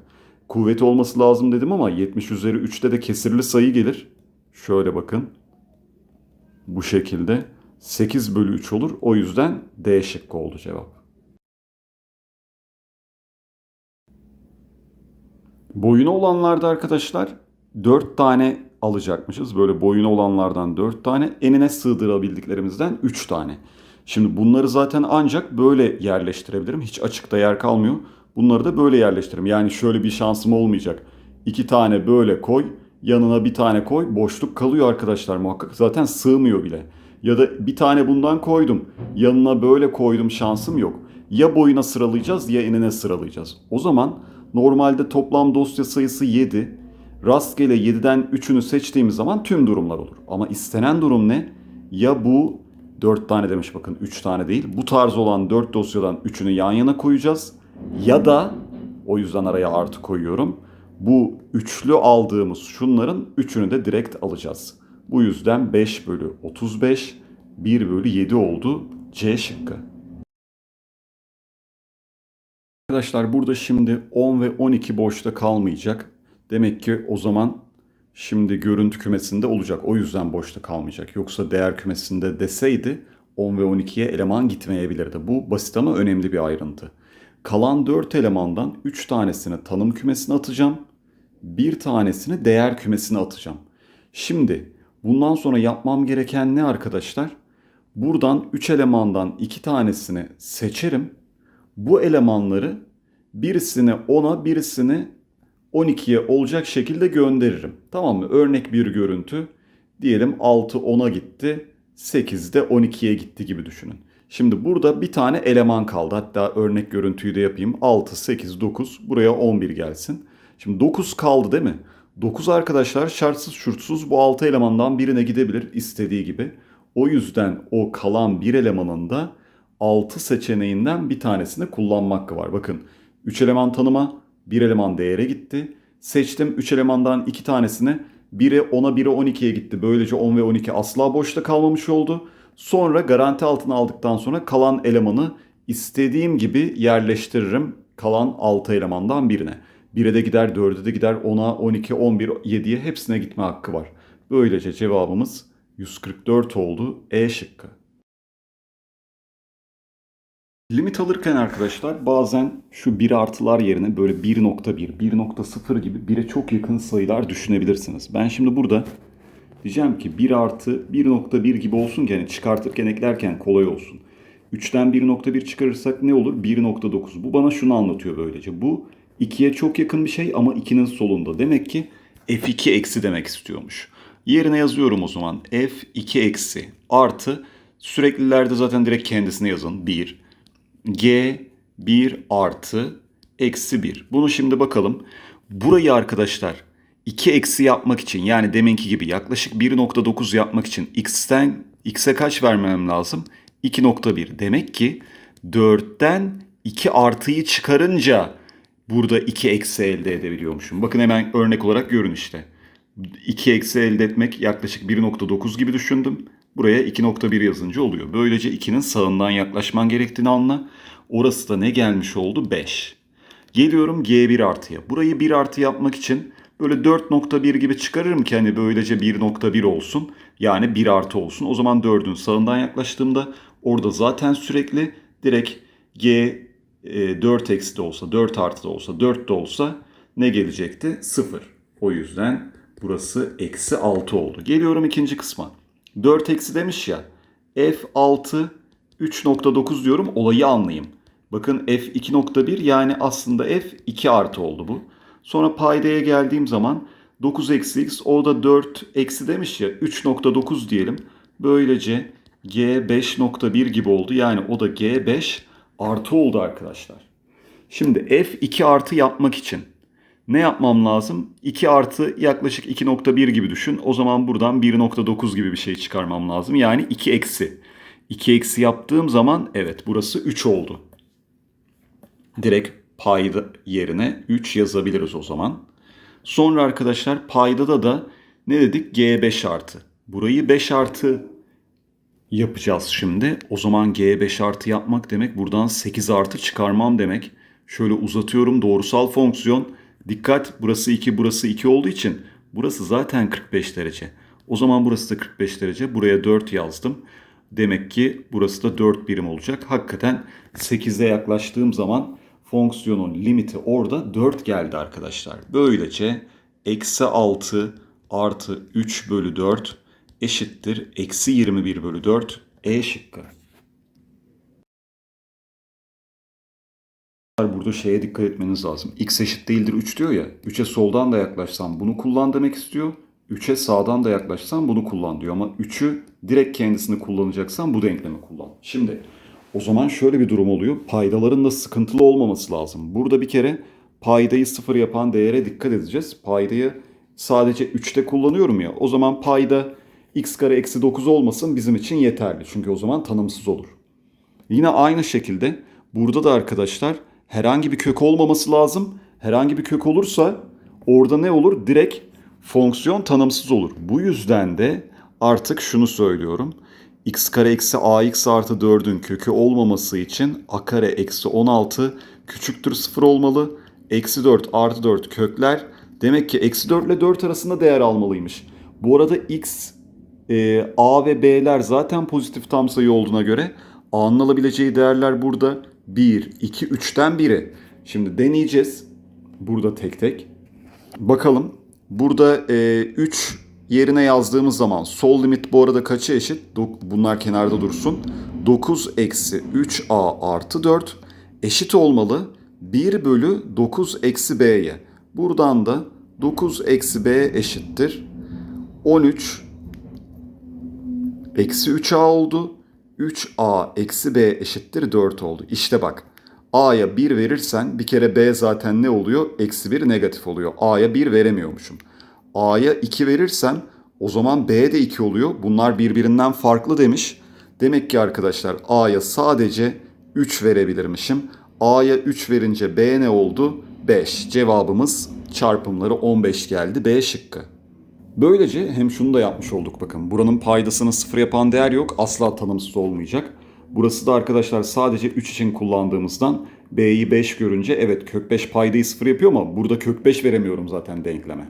Kuvveti olması lazım dedim ama 70 üzeri 3'te de kesirli sayı gelir. Şöyle bakın. Bu şekilde 8 bölü 3 olur. O yüzden D şıkkı oldu cevap. Boyuna olanlarda arkadaşlar 4 tane alacakmışız. Böyle boyuna olanlardan 4 tane, enine sığdırabildiklerimizden 3 tane. Şimdi bunları zaten ancak böyle yerleştirebilirim. Hiç açıkta yer kalmıyor. Bunları da böyle yerleştiririm. Yani şöyle bir şansım olmayacak. 2 tane böyle koy, yanına bir tane koy. Boşluk kalıyor arkadaşlar muhakkak. Zaten sığmıyor bile. Ya da bir tane bundan koydum. Yanına böyle koydum şansım yok. Ya boyuna sıralayacağız ya enine sıralayacağız. O zaman normalde toplam dosya sayısı 7 rastgele 7'den 3'ünü seçtiğimiz zaman tüm durumlar olur. Ama istenen durum ne? Ya bu 4 tane demiş bakın 3 tane değil. Bu tarz olan 4 dosyadan 3'ünü yan yana koyacağız. Ya da o yüzden araya artı koyuyorum. Bu üçlü aldığımız şunların 3'ünü de direkt alacağız. Bu yüzden 5 bölü 35 1 bölü 7 oldu C şıkkı. Arkadaşlar burada şimdi 10 ve 12 boşta kalmayacak. Demek ki o zaman şimdi görüntü kümesinde olacak. O yüzden boşta kalmayacak. Yoksa değer kümesinde deseydi 10 ve 12'ye eleman gitmeyebilirdi. Bu basit ama önemli bir ayrıntı. Kalan 4 elemandan 3 tanesini tanım kümesine atacağım. Bir tanesini değer kümesine atacağım. Şimdi bundan sonra yapmam gereken ne arkadaşlar? Buradan 3 elemandan 2 tanesini seçerim. Bu elemanları birisini 10'a birisini 12'ye olacak şekilde gönderirim. Tamam mı? Örnek bir görüntü diyelim 6 10'a gitti. 8 de 12'ye gitti gibi düşünün. Şimdi burada bir tane eleman kaldı. Hatta örnek görüntüyü de yapayım. 6, 8, 9. Buraya 11 gelsin. Şimdi 9 kaldı değil mi? 9 arkadaşlar şartsız şurtsuz bu 6 elemandan birine gidebilir istediği gibi. O yüzden o kalan bir elemanın da 6 seçeneğinden bir tanesini kullanmak var. Bakın 3 eleman tanıma, bir eleman değere gitti. Seçtim 3 elemandan 2 tanesini 1'e 10'a 1'e 12'ye gitti. Böylece 10 ve 12 asla boşta kalmamış oldu. Sonra garanti altına aldıktan sonra kalan elemanı istediğim gibi yerleştiririm kalan 6 elemandan birine. 1'e de gider, 4'e de gider, 10'a, 12, 11, 7'ye hepsine gitme hakkı var. Böylece cevabımız 144 oldu E şıkkı. Limit alırken arkadaşlar bazen şu 1 artılar yerine böyle 1.1, 1.0 gibi 1'e çok yakın sayılar düşünebilirsiniz. Ben şimdi burada diyeceğim ki 1 artı 1.1 gibi olsun ki hani çıkartırken eklerken kolay olsun. 3'ten 1.1 çıkarırsak ne olur? 1.9. Bu bana şunu anlatıyor böylece. Bu 2'ye çok yakın bir şey ama 2'nin solunda. Demek ki f2 eksi demek istiyormuş. Yerine yazıyorum o zaman f2 eksi artı süreklilerde zaten direkt kendisine yazın 1. G 1 artı eksi 1. Bunu şimdi bakalım. Burayı arkadaşlar 2 eksi yapmak için yani deminki gibi yaklaşık 1.9 yapmak için x'ten x'e kaç vermem lazım? 2.1. Demek ki 4'ten 2 artıyı çıkarınca burada 2 eksi elde edebiliyormuşum. Bakın hemen örnek olarak görün işte. 2 eksi elde etmek yaklaşık 1.9 gibi düşündüm. Buraya 2.1 yazınca oluyor. Böylece 2'nin sağından yaklaşman gerektiğini anla. Orası da ne gelmiş oldu? 5. Geliyorum G1 artıya. Burayı 1 artı yapmak için böyle 4.1 gibi çıkarırım ki hani böylece 1.1 olsun. Yani 1 artı olsun. O zaman 4'ün sağından yaklaştığımda orada zaten sürekli direkt G 4 e, eksi de olsa 4 artı da olsa 4 de olsa ne gelecekti? 0. O yüzden burası eksi 6 oldu. Geliyorum ikinci kısma. 4 eksi demiş ya. F6 3.9 diyorum olayı anlayayım. Bakın f 2.1 yani aslında f 2 artı oldu bu. Sonra paydaya geldiğim zaman 9 eksi x o da 4 eksi demiş ya 3.9 diyelim. Böylece g 5.1 gibi oldu. Yani o da g 5 artı oldu arkadaşlar. Şimdi f 2 artı yapmak için ne yapmam lazım? 2 artı yaklaşık 2.1 gibi düşün. O zaman buradan 1.9 gibi bir şey çıkarmam lazım. Yani 2 eksi. 2 eksi yaptığım zaman evet burası 3 oldu. Direkt payda yerine 3 yazabiliriz o zaman. Sonra arkadaşlar payda da da ne dedik? G5 artı. Burayı 5 artı yapacağız şimdi. O zaman G5 artı yapmak demek buradan 8 artı çıkarmam demek. Şöyle uzatıyorum doğrusal fonksiyon Dikkat burası 2 burası 2 olduğu için burası zaten 45 derece. O zaman burası da 45 derece. Buraya 4 yazdım. Demek ki burası da 4 birim olacak. Hakikaten 8'e yaklaştığım zaman fonksiyonun limiti orada 4 geldi arkadaşlar. Böylece eksi 6 artı 3 bölü 4 eşittir eksi 21 bölü 4 E şıkkı. Burada şeye dikkat etmeniz lazım. X eşit değildir 3 diyor ya. 3'e soldan da yaklaşsam bunu kullan demek istiyor. 3'e sağdan da yaklaşsam bunu kullan diyor. Ama 3'ü direkt kendisini kullanacaksan bu denklemi kullan. Şimdi o zaman şöyle bir durum oluyor. Paydaların da sıkıntılı olmaması lazım. Burada bir kere paydayı sıfır yapan değere dikkat edeceğiz. Paydayı sadece 3'te kullanıyorum ya. O zaman payda x kare eksi 9 olmasın bizim için yeterli. Çünkü o zaman tanımsız olur. Yine aynı şekilde burada da arkadaşlar herhangi bir kök olmaması lazım. Herhangi bir kök olursa orada ne olur? Direkt fonksiyon tanımsız olur. Bu yüzden de artık şunu söylüyorum. x kare eksi ax artı 4'ün kökü olmaması için a kare eksi 16 küçüktür 0 olmalı. Eksi 4 artı 4 kökler demek ki eksi 4 ile 4 arasında değer almalıymış. Bu arada x, e, a ve b'ler zaten pozitif tam sayı olduğuna göre a'nın alabileceği değerler burada 1, 2, 3'ten biri. Şimdi deneyeceğiz. Burada tek tek. Bakalım. Burada e, yerine yazdığımız zaman sol limit bu arada kaça eşit? Bunlar kenarda dursun. 9 eksi 3a artı 4 eşit olmalı 1 bölü 9 eksi b'ye. Buradan da 9 eksi b eşittir. 13 eksi 3a oldu. 3a eksi b eşittir 4 oldu. İşte bak a'ya 1 verirsen bir kere b zaten ne oluyor? Eksi 1 negatif oluyor. a'ya 1 veremiyormuşum. a'ya 2 verirsen, o zaman b de 2 oluyor. Bunlar birbirinden farklı demiş. Demek ki arkadaşlar a'ya sadece 3 verebilirmişim. a'ya 3 verince b ne oldu? 5. Cevabımız çarpımları 15 geldi. B şıkkı. Böylece hem şunu da yapmış olduk bakın. Buranın paydasını sıfır yapan değer yok. Asla tanımsız olmayacak. Burası da arkadaşlar sadece 3 için kullandığımızdan B'yi 5 görünce evet kök 5 paydayı sıfır yapıyor ama burada kök 5 veremiyorum zaten denkleme.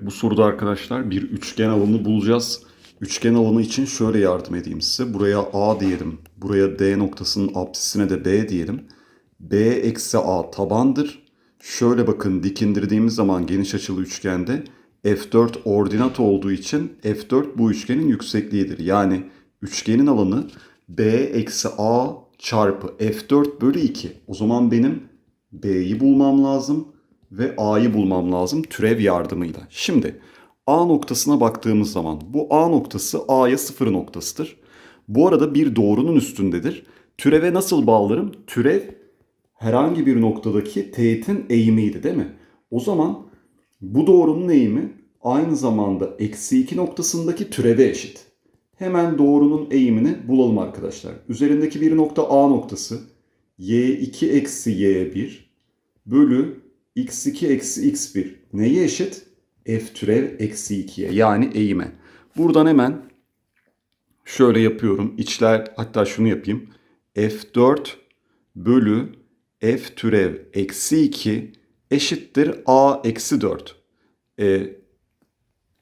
Bu soruda arkadaşlar bir üçgen alanı bulacağız. Üçgen alanı için şöyle yardım edeyim size. Buraya A diyelim. Buraya D noktasının apsisine de B diyelim. B eksi A tabandır. Şöyle bakın dikindirdiğimiz zaman geniş açılı üçgende F4 ordinat olduğu için F4 bu üçgenin yüksekliğidir. Yani üçgenin alanı B eksi A çarpı F4 bölü 2. O zaman benim B'yi bulmam lazım ve A'yı bulmam lazım türev yardımıyla. Şimdi A noktasına baktığımız zaman bu A noktası A'ya sıfır noktasıdır. Bu arada bir doğrunun üstündedir. Türeve nasıl bağlarım? Türev herhangi bir noktadaki teğetin eğimiydi değil mi? O zaman bu doğrunun eğimi aynı zamanda eksi 2 noktasındaki türeve eşit. Hemen doğrunun eğimini bulalım arkadaşlar. Üzerindeki bir nokta A noktası y2 eksi y1 bölü x2 eksi x1 neye eşit? f türev eksi 2'ye yani eğime. Buradan hemen şöyle yapıyorum. İçler hatta şunu yapayım. f4 bölü f türev eksi 2 eşittir a eksi 4. E,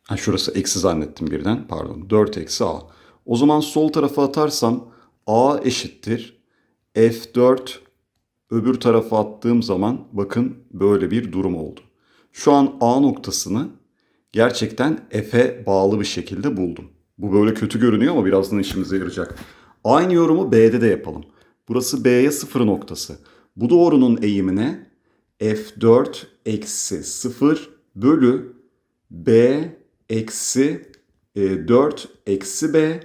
ha şurası eksi zannettim birden pardon 4 eksi a. O zaman sol tarafa atarsam a eşittir f4 öbür tarafa attığım zaman bakın böyle bir durum oldu. Şu an a noktasını gerçekten f'e bağlı bir şekilde buldum. Bu böyle kötü görünüyor ama birazdan işimize yarayacak. Aynı yorumu b'de de yapalım. Burası b'ye sıfır noktası. Bu doğrunun eğimine F4 eksi 0 bölü B eksi 4 e, eksi B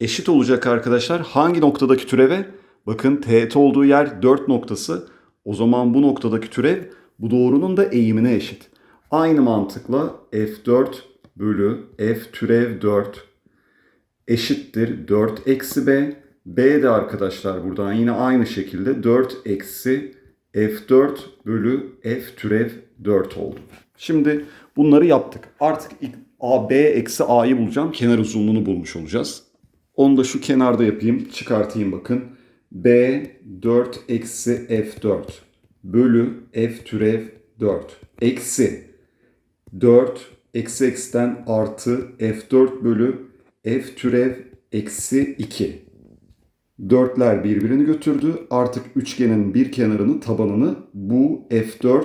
eşit olacak arkadaşlar. Hangi noktadaki türeve? Bakın teğet olduğu yer 4 noktası. O zaman bu noktadaki türev bu doğrunun da eğimine eşit. Aynı mantıkla F4 bölü F türev 4 eşittir 4 eksi B B de arkadaşlar buradan yine aynı şekilde 4 eksi F4 bölü F türev 4 oldu. Şimdi bunları yaptık. Artık AB eksi A'yı bulacağım. Kenar uzunluğunu bulmuş olacağız. Onu da şu kenarda yapayım. Çıkartayım bakın. B 4 eksi F4 bölü F türev 4 eksi 4 eksi eksiden artı F4 bölü F türev eksi 2. Dörtler birbirini götürdü. Artık üçgenin bir kenarını, tabanını bu f4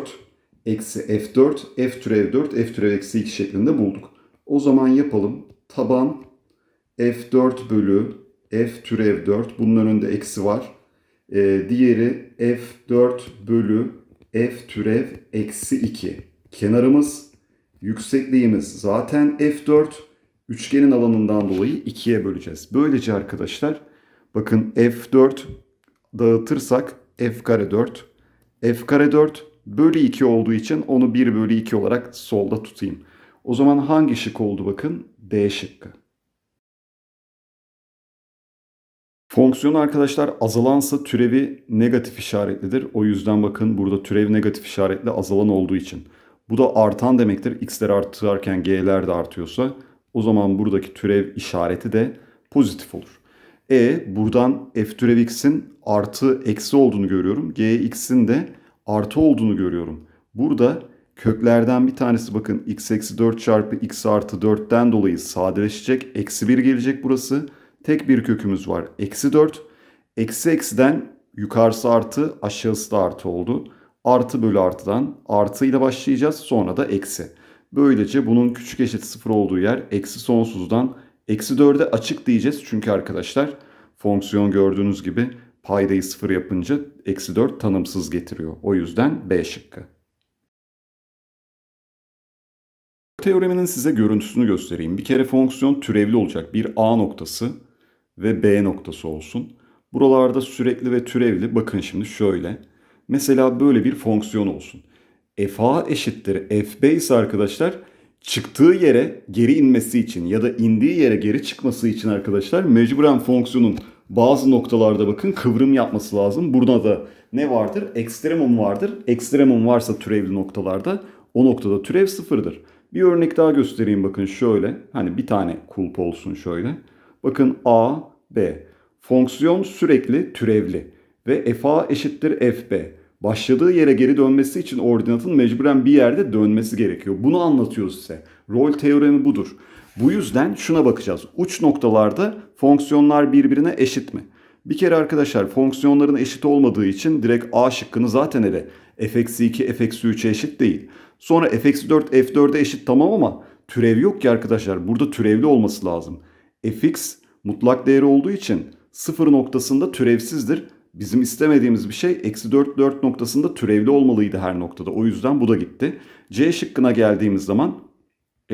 eksi f4, f türev 4, f türev eksi 2 şeklinde bulduk. O zaman yapalım. Taban f4 bölü f türev 4. Bunun önünde eksi var. Ee, diğeri f4 bölü f türev eksi 2. Kenarımız, yüksekliğimiz zaten f4. Üçgenin alanından dolayı 2'ye böleceğiz. Böylece arkadaşlar Bakın F4 dağıtırsak F kare 4. F kare 4 bölü 2 olduğu için onu 1 bölü 2 olarak solda tutayım. O zaman hangi şık oldu bakın? D şıkkı. Fonksiyon arkadaşlar azalansa türevi negatif işaretlidir. O yüzden bakın burada türev negatif işaretli azalan olduğu için. Bu da artan demektir. X'ler artarken G'ler de artıyorsa o zaman buradaki türev işareti de pozitif olur. E buradan f türev artı eksi olduğunu görüyorum. gx'in de artı olduğunu görüyorum. Burada köklerden bir tanesi bakın x eksi 4 çarpı x artı 4'ten dolayı sadeleşecek. Eksi 1 gelecek burası. Tek bir kökümüz var. Eksi 4. Eksi eksiden yukarısı artı aşağısı da artı oldu. Artı bölü artıdan artı ile başlayacağız. Sonra da eksi. Böylece bunun küçük eşit sıfır olduğu yer eksi sonsuzdan Eksi 4'e açık diyeceğiz çünkü arkadaşlar fonksiyon gördüğünüz gibi paydayı 0 yapınca eksi 4 tanımsız getiriyor. O yüzden B şıkkı. Teoreminin size görüntüsünü göstereyim. Bir kere fonksiyon türevli olacak. Bir A noktası ve B noktası olsun. Buralarda sürekli ve türevli bakın şimdi şöyle. Mesela böyle bir fonksiyon olsun. f a eşittir f b ise arkadaşlar çıktığı yere geri inmesi için ya da indiği yere geri çıkması için arkadaşlar mecburen fonksiyonun bazı noktalarda bakın kıvrım yapması lazım. Burada da ne vardır? Ekstremum vardır. Ekstremum varsa türevli noktalarda o noktada türev sıfırdır. Bir örnek daha göstereyim bakın şöyle. Hani bir tane kulp olsun şöyle. Bakın A, B. Fonksiyon sürekli türevli ve fA eşittir fB başladığı yere geri dönmesi için ordinatın mecburen bir yerde dönmesi gerekiyor. Bunu anlatıyoruz size. Rol teoremi budur. Bu yüzden şuna bakacağız. Uç noktalarda fonksiyonlar birbirine eşit mi? Bir kere arkadaşlar fonksiyonların eşit olmadığı için direkt A şıkkını zaten ele. f-2 f-3'e eşit değil. Sonra f-4 f4'e eşit tamam ama türev yok ki arkadaşlar. Burada türevli olması lazım. fx mutlak değeri olduğu için sıfır noktasında türevsizdir bizim istemediğimiz bir şey eksi 4 4 noktasında türevli olmalıydı her noktada. O yüzden bu da gitti. C şıkkına geldiğimiz zaman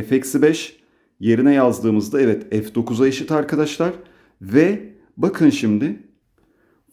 f eksi 5 yerine yazdığımızda evet f9'a eşit arkadaşlar. Ve bakın şimdi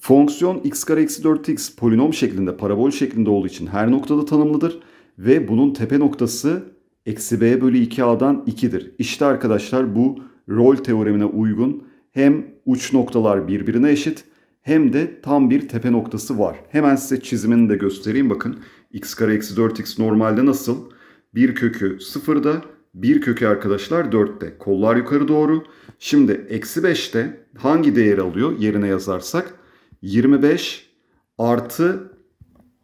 fonksiyon x kare eksi 4x polinom şeklinde parabol şeklinde olduğu için her noktada tanımlıdır. Ve bunun tepe noktası eksi b bölü 2a'dan 2'dir. İşte arkadaşlar bu rol teoremine uygun hem uç noktalar birbirine eşit hem de tam bir tepe noktası var. Hemen size çizimini de göstereyim bakın. x kare eksi 4x normalde nasıl? 1 kökü 0'da 1 kökü arkadaşlar 4'te. Kollar yukarı doğru. Şimdi eksi 5'te hangi değer alıyor yerine yazarsak? 25 artı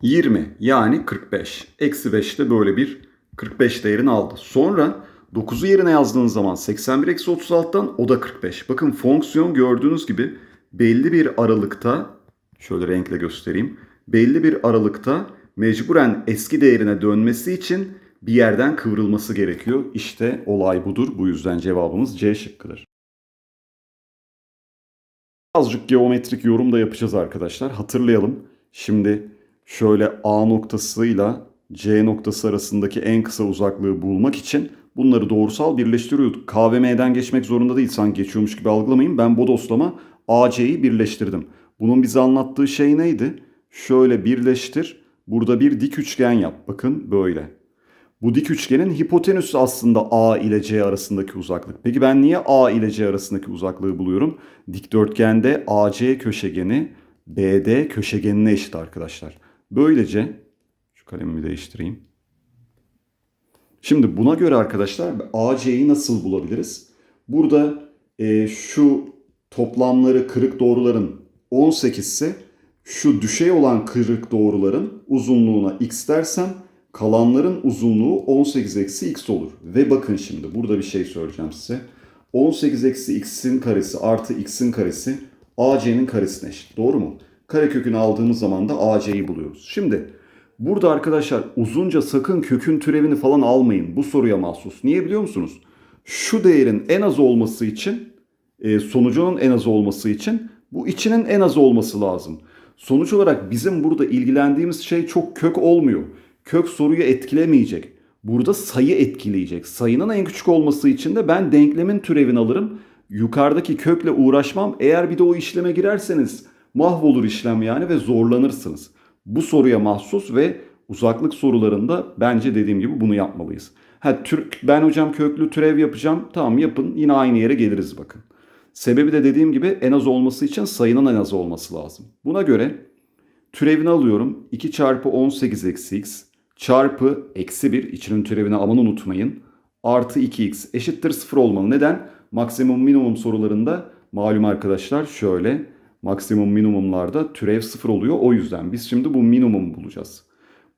20 yani 45. Eksi 5'te böyle bir 45 değerini aldı. Sonra 9'u yerine yazdığınız zaman 81 eksi 36'dan o da 45. Bakın fonksiyon gördüğünüz gibi belli bir aralıkta şöyle renkle göstereyim. Belli bir aralıkta mecburen eski değerine dönmesi için bir yerden kıvrılması gerekiyor. İşte olay budur. Bu yüzden cevabımız C şıkkıdır. Azıcık geometrik yorum da yapacağız arkadaşlar. Hatırlayalım. Şimdi şöyle A noktasıyla C noktası arasındaki en kısa uzaklığı bulmak için bunları doğrusal birleştiriyorduk. KVM'den geçmek zorunda değil. Sanki geçiyormuş gibi algılamayın. Ben bodoslama AC'yi birleştirdim. Bunun bize anlattığı şey neydi? Şöyle birleştir. Burada bir dik üçgen yap. Bakın böyle. Bu dik üçgenin hipotenüsü aslında A ile C arasındaki uzaklık. Peki ben niye A ile C arasındaki uzaklığı buluyorum? Dikdörtgende AC köşegeni BD köşegenine eşit arkadaşlar. Böylece şu kalemimi değiştireyim. Şimdi buna göre arkadaşlar AC'yi nasıl bulabiliriz? Burada e, şu toplamları kırık doğruların 18 ise şu düşey olan kırık doğruların uzunluğuna x dersem kalanların uzunluğu 18 eksi x olur. Ve bakın şimdi burada bir şey söyleyeceğim size. 18 eksi x'in karesi artı x'in karesi ac'nin karesine eşit. Doğru mu? Karekökünü aldığımız zaman da ac'yi buluyoruz. Şimdi burada arkadaşlar uzunca sakın kökün türevini falan almayın. Bu soruya mahsus. Niye biliyor musunuz? Şu değerin en az olması için e, sonucunun en az olması için bu içinin en az olması lazım. Sonuç olarak bizim burada ilgilendiğimiz şey çok kök olmuyor. Kök soruyu etkilemeyecek. Burada sayı etkileyecek. Sayının en küçük olması için de ben denklemin türevini alırım. Yukarıdaki kökle uğraşmam. Eğer bir de o işleme girerseniz mahvolur işlem yani ve zorlanırsınız. Bu soruya mahsus ve uzaklık sorularında bence dediğim gibi bunu yapmalıyız. Ha Türk ben hocam köklü türev yapacağım. Tamam yapın. Yine aynı yere geliriz bakın. Sebebi de dediğim gibi en az olması için sayının en az olması lazım. Buna göre türevini alıyorum. 2 çarpı 18 eksi x çarpı eksi 1 içinin türevini aman unutmayın. Artı 2x eşittir 0 olmalı. Neden? Maksimum minimum sorularında malum arkadaşlar şöyle maksimum minimumlarda türev 0 oluyor. O yüzden biz şimdi bu minimum bulacağız.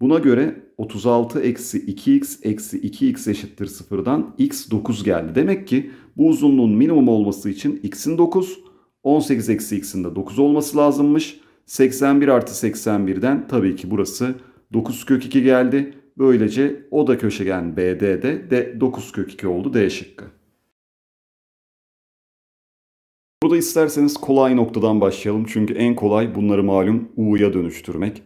Buna göre 36 eksi 2x eksi 2x eşittir 0'dan x 9 geldi. Demek ki bu uzunluğun minimum olması için x'in 9, 18 eksi x'in de 9 olması lazımmış. 81 artı 81'den tabii ki burası 9 kök 2 geldi. Böylece o da köşegen BD'de de 9 kök 2 oldu D şıkkı. Burada isterseniz kolay noktadan başlayalım. Çünkü en kolay bunları malum u'ya dönüştürmek.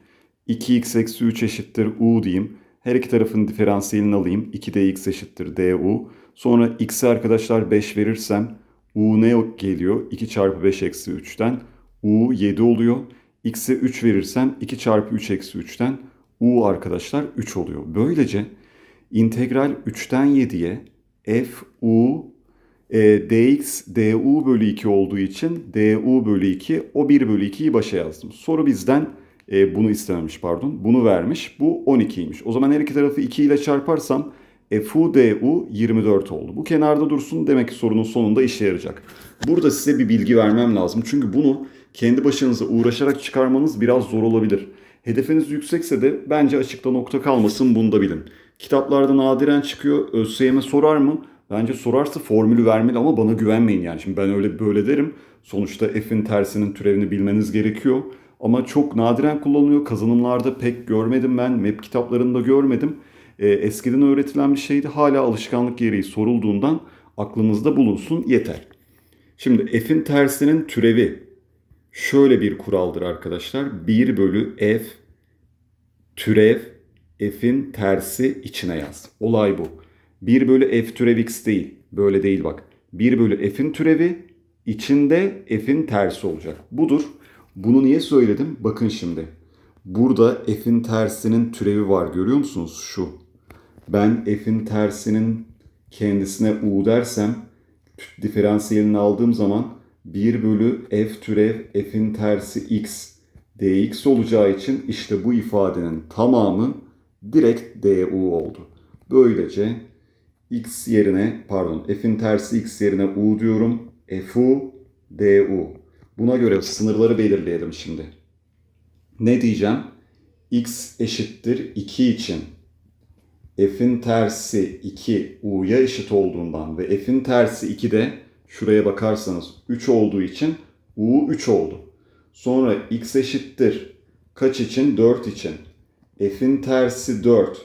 2x eksi 3 eşittir u diyeyim. Her iki tarafın diferansiyelini alayım. 2dx eşittir du. Sonra x'e arkadaşlar 5 verirsem u ne geliyor? 2 çarpı 5 eksi 3'ten u 7 oluyor. x'e 3 verirsem 2 çarpı 3 eksi 3'ten u arkadaşlar 3 oluyor. Böylece integral 3'ten 7'ye f u e, dx du bölü 2 olduğu için du bölü 2 o 1 bölü 2'yi başa yazdım. Soru bizden e, bunu istememiş pardon bunu vermiş bu 12'ymiş. O zaman her iki tarafı 2 ile çarparsam Fudu 24 oldu. Bu kenarda dursun demek ki sorunun sonunda işe yarayacak. Burada size bir bilgi vermem lazım. Çünkü bunu kendi başınıza uğraşarak çıkarmanız biraz zor olabilir. Hedefiniz yüksekse de bence açıkta nokta kalmasın bunu da bilin. Kitaplarda nadiren çıkıyor. ÖSYM sorar mı? Bence sorarsa formülü vermeli ama bana güvenmeyin yani. Şimdi ben öyle böyle derim. Sonuçta f'in tersinin türevini bilmeniz gerekiyor. Ama çok nadiren kullanılıyor. Kazanımlarda pek görmedim ben. Map kitaplarında görmedim e, eskiden öğretilen bir şeydi. Hala alışkanlık gereği sorulduğundan aklınızda bulunsun yeter. Şimdi f'in tersinin türevi şöyle bir kuraldır arkadaşlar. 1 bölü f türev f'in tersi içine yaz. Olay bu. 1 bölü f türev x değil. Böyle değil bak. 1 bölü f'in türevi içinde f'in tersi olacak. Budur. Bunu niye söyledim? Bakın şimdi. Burada f'in tersinin türevi var görüyor musunuz? Şu ben f'in tersinin kendisine u dersem diferansiyelini aldığım zaman 1 bölü f türev f'in tersi x dx olacağı için işte bu ifadenin tamamı direkt du oldu. Böylece x yerine pardon f'in tersi x yerine u diyorum. fu du. Buna göre sınırları belirleyelim şimdi. Ne diyeceğim? x eşittir 2 için f'in tersi 2 u'ya eşit olduğundan ve f'in tersi 2 de şuraya bakarsanız 3 olduğu için u 3 oldu. Sonra x eşittir kaç için? 4 için. f'in tersi 4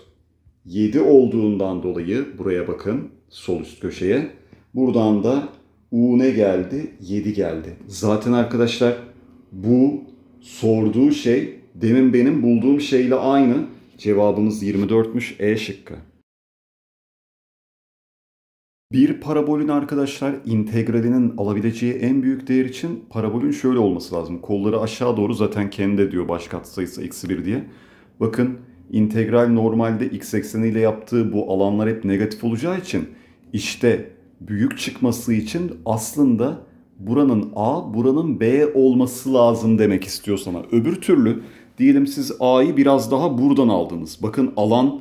7 olduğundan dolayı buraya bakın sol üst köşeye. Buradan da u ne geldi? 7 geldi. Zaten arkadaşlar bu sorduğu şey demin benim bulduğum şeyle aynı. Cevabımız 24'müş E şıkkı. Bir parabolün arkadaşlar integralinin alabileceği en büyük değer için parabolün şöyle olması lazım. Kolları aşağı doğru zaten kendi diyor baş katsayısı eksi 1 diye. Bakın integral normalde x ekseniyle yaptığı bu alanlar hep negatif olacağı için işte büyük çıkması için aslında buranın a buranın b olması lazım demek istiyor sana. Öbür türlü Diyelim siz a'yı biraz daha buradan aldınız. Bakın alan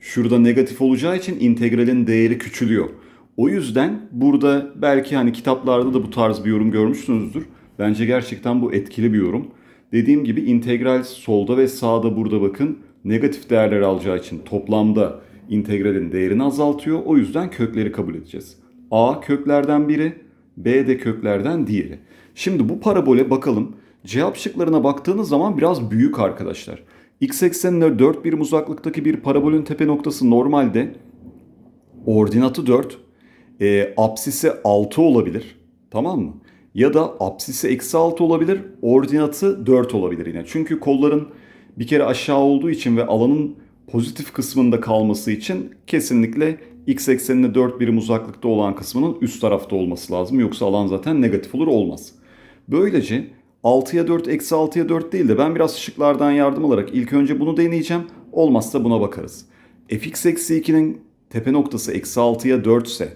şurada negatif olacağı için integralin değeri küçülüyor. O yüzden burada belki hani kitaplarda da bu tarz bir yorum görmüşsünüzdür. Bence gerçekten bu etkili bir yorum. Dediğim gibi integral solda ve sağda burada bakın negatif değerler alacağı için toplamda integralin değerini azaltıyor. O yüzden kökleri kabul edeceğiz. A köklerden biri, B de köklerden diğeri. Şimdi bu parabole bakalım. Cevap şıklarına baktığınız zaman biraz büyük arkadaşlar. X eksenine 4 birim uzaklıktaki bir parabolün tepe noktası normalde ordinatı 4, e, apsisi 6 olabilir. Tamam mı? Ya da apsisi eksi 6 olabilir, ordinatı 4 olabilir yine. Çünkü kolların bir kere aşağı olduğu için ve alanın pozitif kısmında kalması için kesinlikle x eksenine 4 birim uzaklıkta olan kısmının üst tarafta olması lazım. Yoksa alan zaten negatif olur olmaz. Böylece 6'ya 4 eksi 6'ya 4 değil de ben biraz şıklardan yardım alarak ilk önce bunu deneyeceğim. Olmazsa buna bakarız. fx eksi 2'nin tepe noktası eksi 6'ya 4 ise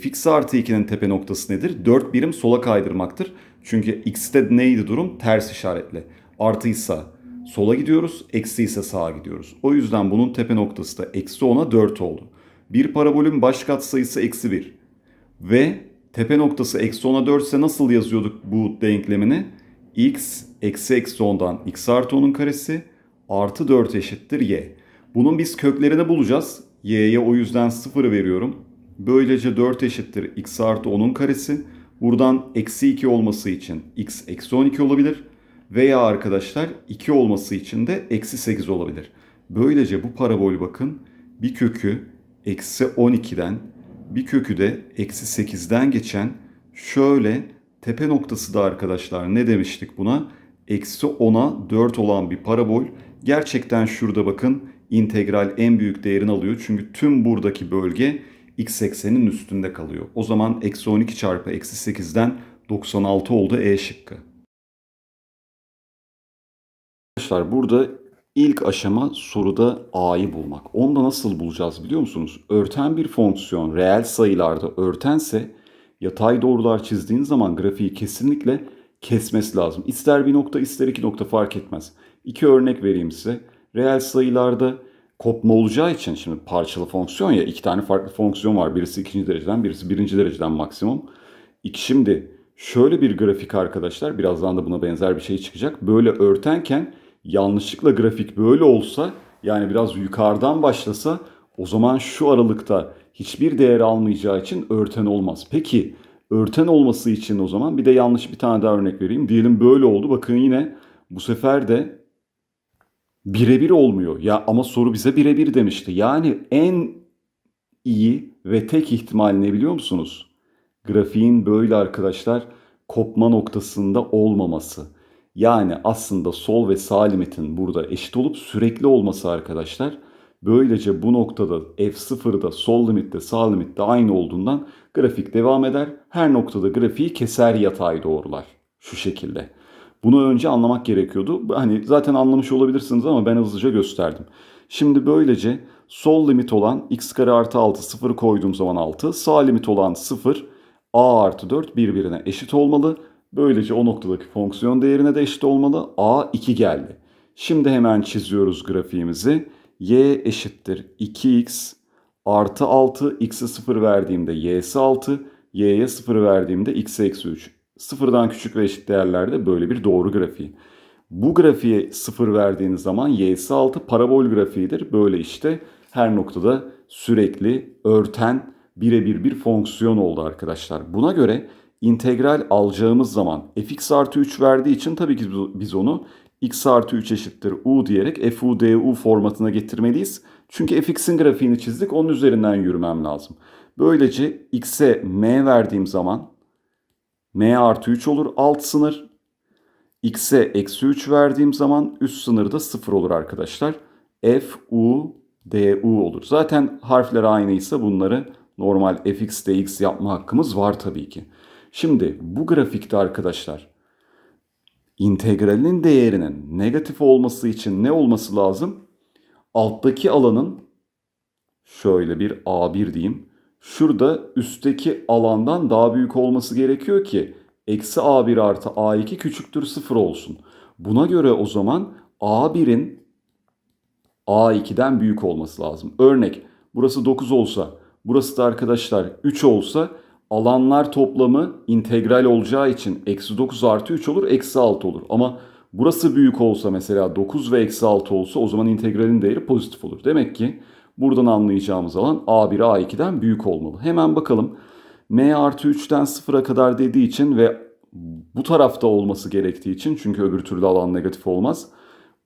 fx artı 2'nin tepe noktası nedir? 4 birim sola kaydırmaktır. Çünkü x'te neydi durum? Ters işaretle. Artıysa sola gidiyoruz, eksi ise sağa gidiyoruz. O yüzden bunun tepe noktası da eksi 10'a 4 oldu. Bir parabolün baş sayısı eksi 1. Ve tepe noktası eksi 10'a 4 ise nasıl yazıyorduk bu denklemini? x eksi eksi 10'dan x artı 10'un karesi artı 4 eşittir y. Bunun biz köklerini bulacağız. y'ye o yüzden 0 veriyorum. Böylece 4 eşittir x artı 10'un karesi. Buradan eksi 2 olması için x eksi 12 olabilir. Veya arkadaşlar 2 olması için de eksi 8 olabilir. Böylece bu parabol bakın bir kökü eksi 12'den bir kökü de eksi 8'den geçen şöyle Tepe noktası da arkadaşlar ne demiştik buna? Eksi 10'a 4 olan bir parabol. Gerçekten şurada bakın integral en büyük değerini alıyor. Çünkü tüm buradaki bölge x eksenin üstünde kalıyor. O zaman eksi 12 çarpı eksi 8'den 96 oldu E şıkkı. Arkadaşlar burada ilk aşama soruda a'yı bulmak. Onu da nasıl bulacağız biliyor musunuz? Örten bir fonksiyon reel sayılarda örtense yatay doğrular çizdiğin zaman grafiği kesinlikle kesmesi lazım. İster bir nokta ister iki nokta fark etmez. İki örnek vereyim size. Reel sayılarda kopma olacağı için şimdi parçalı fonksiyon ya iki tane farklı fonksiyon var. Birisi ikinci dereceden birisi birinci dereceden maksimum. İki şimdi şöyle bir grafik arkadaşlar birazdan da buna benzer bir şey çıkacak. Böyle örtenken yanlışlıkla grafik böyle olsa yani biraz yukarıdan başlasa o zaman şu aralıkta hiçbir değer almayacağı için örten olmaz. Peki örten olması için o zaman bir de yanlış bir tane daha örnek vereyim. Diyelim böyle oldu. Bakın yine bu sefer de birebir olmuyor. Ya ama soru bize birebir demişti. Yani en iyi ve tek ihtimal ne biliyor musunuz? Grafiğin böyle arkadaşlar kopma noktasında olmaması. Yani aslında sol ve sağ limitin burada eşit olup sürekli olması arkadaşlar. Böylece bu noktada f0'da sol limitte sağ limitte aynı olduğundan grafik devam eder. Her noktada grafiği keser yatay doğrular. Şu şekilde. Bunu önce anlamak gerekiyordu. Hani zaten anlamış olabilirsiniz ama ben hızlıca gösterdim. Şimdi böylece sol limit olan x kare artı 6 0 koyduğum zaman 6. Sağ limit olan 0 a artı 4 birbirine eşit olmalı. Böylece o noktadaki fonksiyon değerine de eşit olmalı. a 2 geldi. Şimdi hemen çiziyoruz grafiğimizi y eşittir 2x artı 6 x'e 0 verdiğimde y'si 6 y'ye 0 verdiğimde x'e eksi 3. Sıfırdan küçük ve eşit değerlerde böyle bir doğru grafiği. Bu grafiğe 0 verdiğiniz zaman y'si 6 parabol grafiğidir. Böyle işte her noktada sürekli örten birebir bir fonksiyon oldu arkadaşlar. Buna göre integral alacağımız zaman fx artı 3 verdiği için tabii ki biz onu x artı 3 eşittir u diyerek fu du formatına getirmeliyiz. Çünkü fx'in grafiğini çizdik onun üzerinden yürümem lazım. Böylece x'e m verdiğim zaman m artı 3 olur alt sınır. x'e eksi 3 verdiğim zaman üst sınır da 0 olur arkadaşlar. f u du olur. Zaten harfler aynıysa bunları normal fx dx yapma hakkımız var tabii ki. Şimdi bu grafikte arkadaşlar integralin değerinin negatif olması için ne olması lazım? Alttaki alanın şöyle bir A1 diyeyim. Şurada üstteki alandan daha büyük olması gerekiyor ki eksi A1 artı A2 küçüktür 0 olsun. Buna göre o zaman A1'in A2'den büyük olması lazım. Örnek burası 9 olsa, burası da arkadaşlar 3 olsa alanlar toplamı integral olacağı için eksi 9 artı 3 olur eksi 6 olur. Ama burası büyük olsa mesela 9 ve eksi 6 olsa o zaman integralin değeri pozitif olur. Demek ki buradan anlayacağımız alan A1 A2'den büyük olmalı. Hemen bakalım m artı 3'ten 0'a kadar dediği için ve bu tarafta olması gerektiği için çünkü öbür türlü alan negatif olmaz.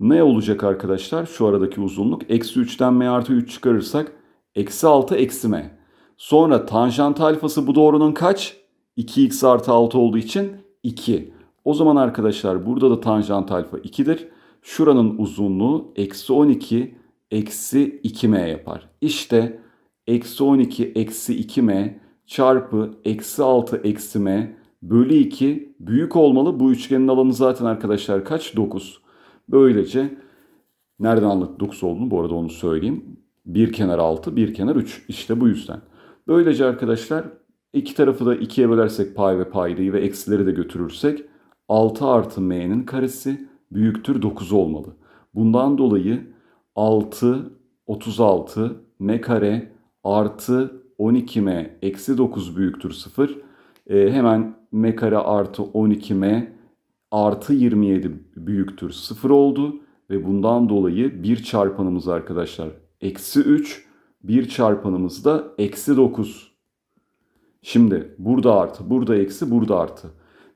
Ne olacak arkadaşlar? Şu aradaki uzunluk eksi 3'ten m artı 3 çıkarırsak eksi 6 eksi m. Sonra tanjant alfası bu doğrunun kaç? 2x artı 6 olduğu için 2. O zaman arkadaşlar burada da tanjant alfa 2'dir. Şuranın uzunluğu eksi 12 eksi 2m yapar. İşte eksi 12 eksi 2m çarpı eksi 6 eksi m bölü 2 büyük olmalı. Bu üçgenin alanı zaten arkadaşlar kaç? 9. Böylece nereden anladık 9 olduğunu bu arada onu söyleyeyim. Bir kenar 6 bir kenar 3 işte bu yüzden. Böylece arkadaşlar iki tarafı da ikiye bölersek pay ve paydayı ve eksileri de götürürsek 6 artı m'nin karesi büyüktür 9 olmalı. Bundan dolayı 6 36 m kare artı 12m eksi 9 büyüktür 0. E, ee, hemen m kare artı 12m artı 27 büyüktür 0 oldu. Ve bundan dolayı bir çarpanımız arkadaşlar eksi 3 1 çarpanımız da eksi 9. Şimdi burada artı, burada eksi, burada artı.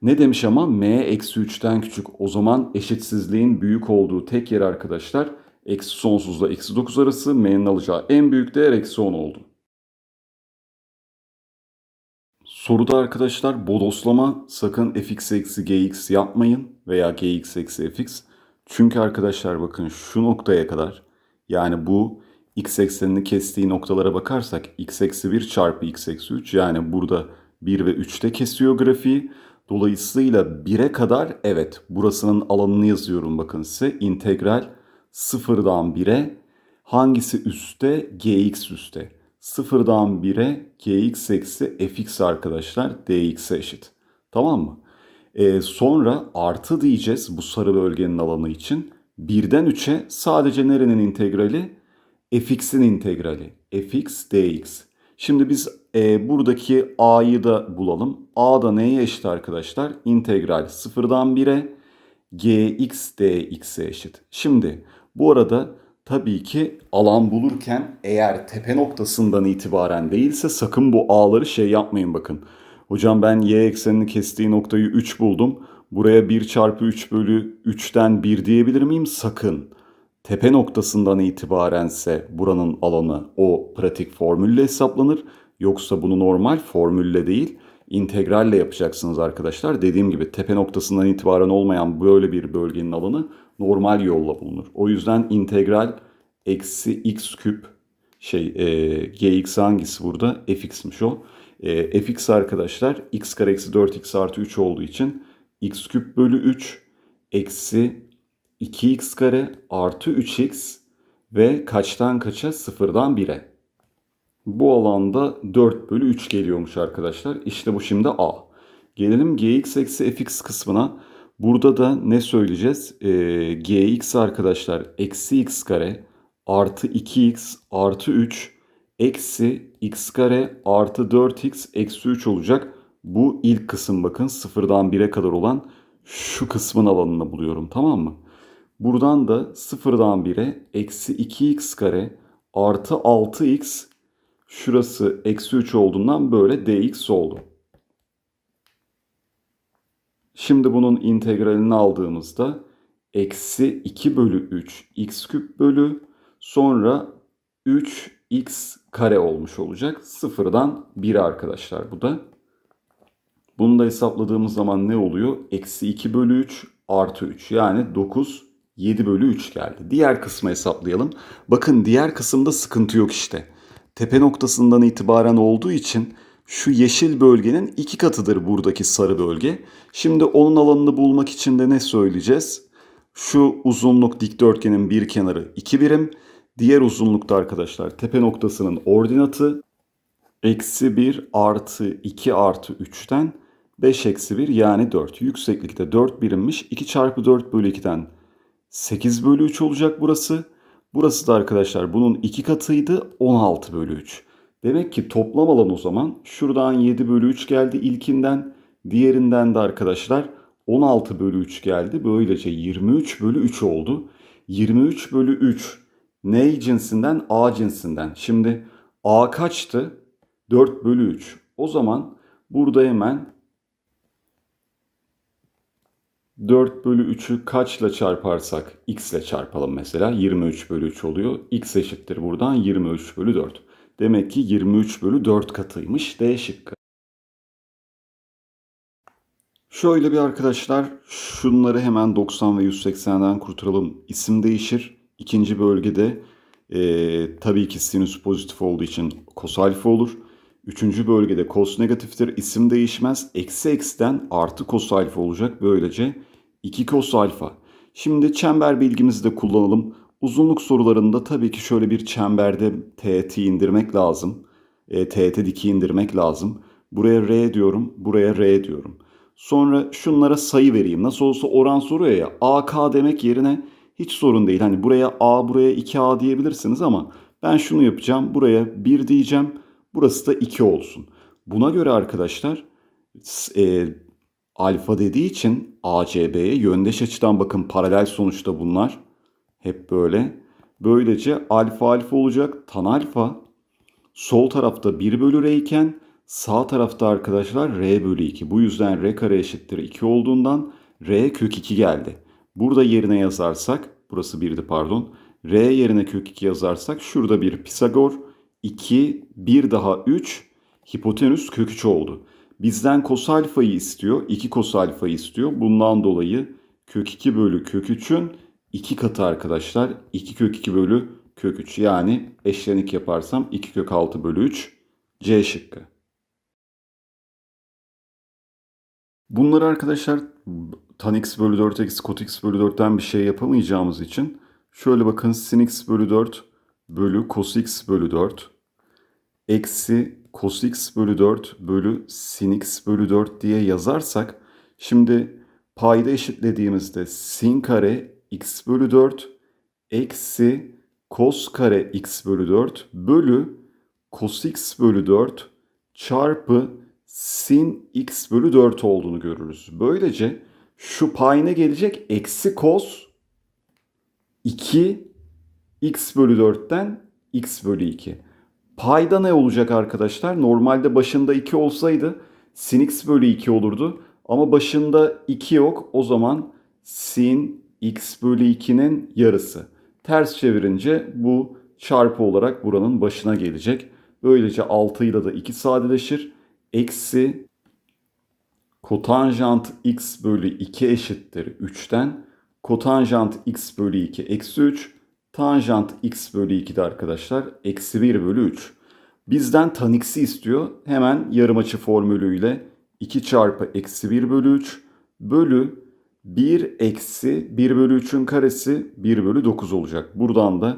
Ne demiş ama m eksi 3'ten küçük. O zaman eşitsizliğin büyük olduğu tek yer arkadaşlar eksi sonsuzla eksi 9 arası m'nin alacağı en büyük değer eksi 10 oldu. Soruda arkadaşlar bodoslama sakın fx eksi gx yapmayın veya gx eksi fx. Çünkü arkadaşlar bakın şu noktaya kadar yani bu x eksenini kestiği noktalara bakarsak x eksi 1 çarpı x eksi 3 yani burada 1 ve 3'te kesiyor grafiği. Dolayısıyla 1'e kadar evet burasının alanını yazıyorum bakın size. integral 0'dan 1'e hangisi üstte? gx üstte. 0'dan 1'e gx eksi fx arkadaşlar dx'e eşit. Tamam mı? Ee, sonra artı diyeceğiz bu sarı bölgenin alanı için. 1'den 3'e sadece nerenin integrali? fx'in integrali. fx dx. Şimdi biz e, buradaki a'yı da bulalım. a da neye eşit arkadaşlar? İntegral 0'dan 1'e gx dx'e eşit. Şimdi bu arada tabii ki alan bulurken eğer tepe noktasından itibaren değilse sakın bu a'ları şey yapmayın bakın. Hocam ben y eksenini kestiği noktayı 3 buldum. Buraya 1 çarpı 3 bölü 3'ten 1 diyebilir miyim? Sakın tepe noktasından itibarense buranın alanı o pratik formülle hesaplanır. Yoksa bunu normal formülle değil integralle yapacaksınız arkadaşlar. Dediğim gibi tepe noktasından itibaren olmayan böyle bir bölgenin alanı normal yolla bulunur. O yüzden integral eksi x küp şey e, gx hangisi burada? fx'miş o. E, fx arkadaşlar x kare eksi 4x artı 3 olduğu için x küp bölü 3 eksi 2x kare artı 3x ve kaçtan kaça? Sıfırdan 1'e. Bu alanda 4 bölü 3 geliyormuş arkadaşlar. İşte bu şimdi a. Gelelim gx eksi fx kısmına. Burada da ne söyleyeceğiz? Ee, gx arkadaşlar eksi x kare artı 2x artı 3 eksi x kare artı 4x eksi 3 olacak. Bu ilk kısım bakın sıfırdan 1'e kadar olan şu kısmın alanını buluyorum tamam mı? Buradan da sıfırdan 1'e eksi 2x kare artı 6x şurası eksi 3 olduğundan böyle dx oldu. Şimdi bunun integralini aldığımızda eksi 2 bölü 3 x küp bölü sonra 3 x kare olmuş olacak. Sıfırdan 1 arkadaşlar bu da. Bunu da hesapladığımız zaman ne oluyor? Eksi 2 bölü 3 artı 3 yani 9 7 bölü 3 geldi. Diğer kısmı hesaplayalım. Bakın diğer kısımda sıkıntı yok işte. Tepe noktasından itibaren olduğu için şu yeşil bölgenin iki katıdır buradaki sarı bölge. Şimdi onun alanını bulmak için de ne söyleyeceğiz? Şu uzunluk dikdörtgenin bir kenarı 2 birim. Diğer uzunlukta arkadaşlar tepe noktasının ordinatı eksi 1 artı 2 artı 3'ten 5 eksi 1 yani 4. Yükseklikte 4 birimmiş. 2 çarpı 4 bölü 2'den 8 bölü 3 olacak burası. Burası da arkadaşlar bunun 2 katıydı 16 bölü 3. Demek ki toplam alan o zaman şuradan 7 bölü 3 geldi ilkinden. Diğerinden de arkadaşlar 16 bölü 3 geldi. Böylece 23 bölü 3 oldu. 23 bölü 3 ne cinsinden? A cinsinden. Şimdi A kaçtı? 4 bölü 3. O zaman burada hemen 4 bölü 3'ü kaçla çarparsak x ile çarpalım mesela 23 bölü 3 oluyor. x eşittir buradan 23 bölü 4. Demek ki 23 bölü 4 katıymış D şıkkı. Şöyle bir arkadaşlar şunları hemen 90 ve 180'den kurtaralım. İsim değişir. İkinci bölgede e, tabii ki sinüs pozitif olduğu için kos olur. Üçüncü bölgede cos negatiftir. İsim değişmez. Eksi eksiden artı cos alfa olacak. Böylece 2 cos alfa. Şimdi çember bilgimizi de kullanalım. Uzunluk sorularında tabii ki şöyle bir çemberde TT indirmek lazım. E, teğete diki indirmek lazım. Buraya R diyorum, buraya R diyorum. Sonra şunlara sayı vereyim. Nasıl olsa oran soruyor ya. AK demek yerine hiç sorun değil. Hani buraya A, buraya 2A diyebilirsiniz ama ben şunu yapacağım. Buraya 1 diyeceğim. Burası da 2 olsun. Buna göre arkadaşlar e, alfa dediği için ACB'ye yöndeş açıdan bakın paralel sonuçta bunlar. Hep böyle. Böylece alfa alfa olacak. Tan alfa sol tarafta 1 bölü R iken sağ tarafta arkadaşlar R bölü 2. Bu yüzden R kare eşittir 2 olduğundan R kök 2 geldi. Burada yerine yazarsak burası 1'di pardon. R yerine kök 2 yazarsak şurada bir Pisagor 2, 1 daha 3 hipotenüs kök 3 oldu. Bizden kos alfayı istiyor. 2 kos alfayı istiyor. Bundan dolayı kök 2 bölü kök 3'ün 2 katı arkadaşlar. 2 kök 2 bölü kök 3 yani eşlenik yaparsam 2 kök 6 bölü 3 C şıkkı. Bunları arkadaşlar tan x bölü 4 eksi kot x bölü 4'ten bir şey yapamayacağımız için şöyle bakın sin x bölü 4 bölü cos x bölü 4 eksi cos x bölü 4 bölü sin x bölü 4 diye yazarsak şimdi payda eşitlediğimizde sin kare x bölü 4 eksi cos kare x bölü 4 bölü cos x bölü 4 çarpı sin x bölü 4 olduğunu görürüz. Böylece şu payına gelecek eksi cos 2 x bölü 4'ten x bölü 2. Payda ne olacak arkadaşlar? Normalde başında 2 olsaydı sin x bölü 2 olurdu. Ama başında 2 yok. O zaman sin x bölü 2'nin yarısı. Ters çevirince bu çarpı olarak buranın başına gelecek. Böylece 6 ile de 2 sadeleşir. Eksi kotanjant x bölü 2 eşittir 3'ten. Kotanjant x bölü 2 eksi 3. Tanjant x bölü 2'de arkadaşlar eksi 1 bölü 3. Bizden tan x'i istiyor. Hemen açı formülüyle 2 çarpı eksi 1 bölü 3 bölü 1 eksi 1 bölü 3'ün karesi 1 bölü 9 olacak. Buradan da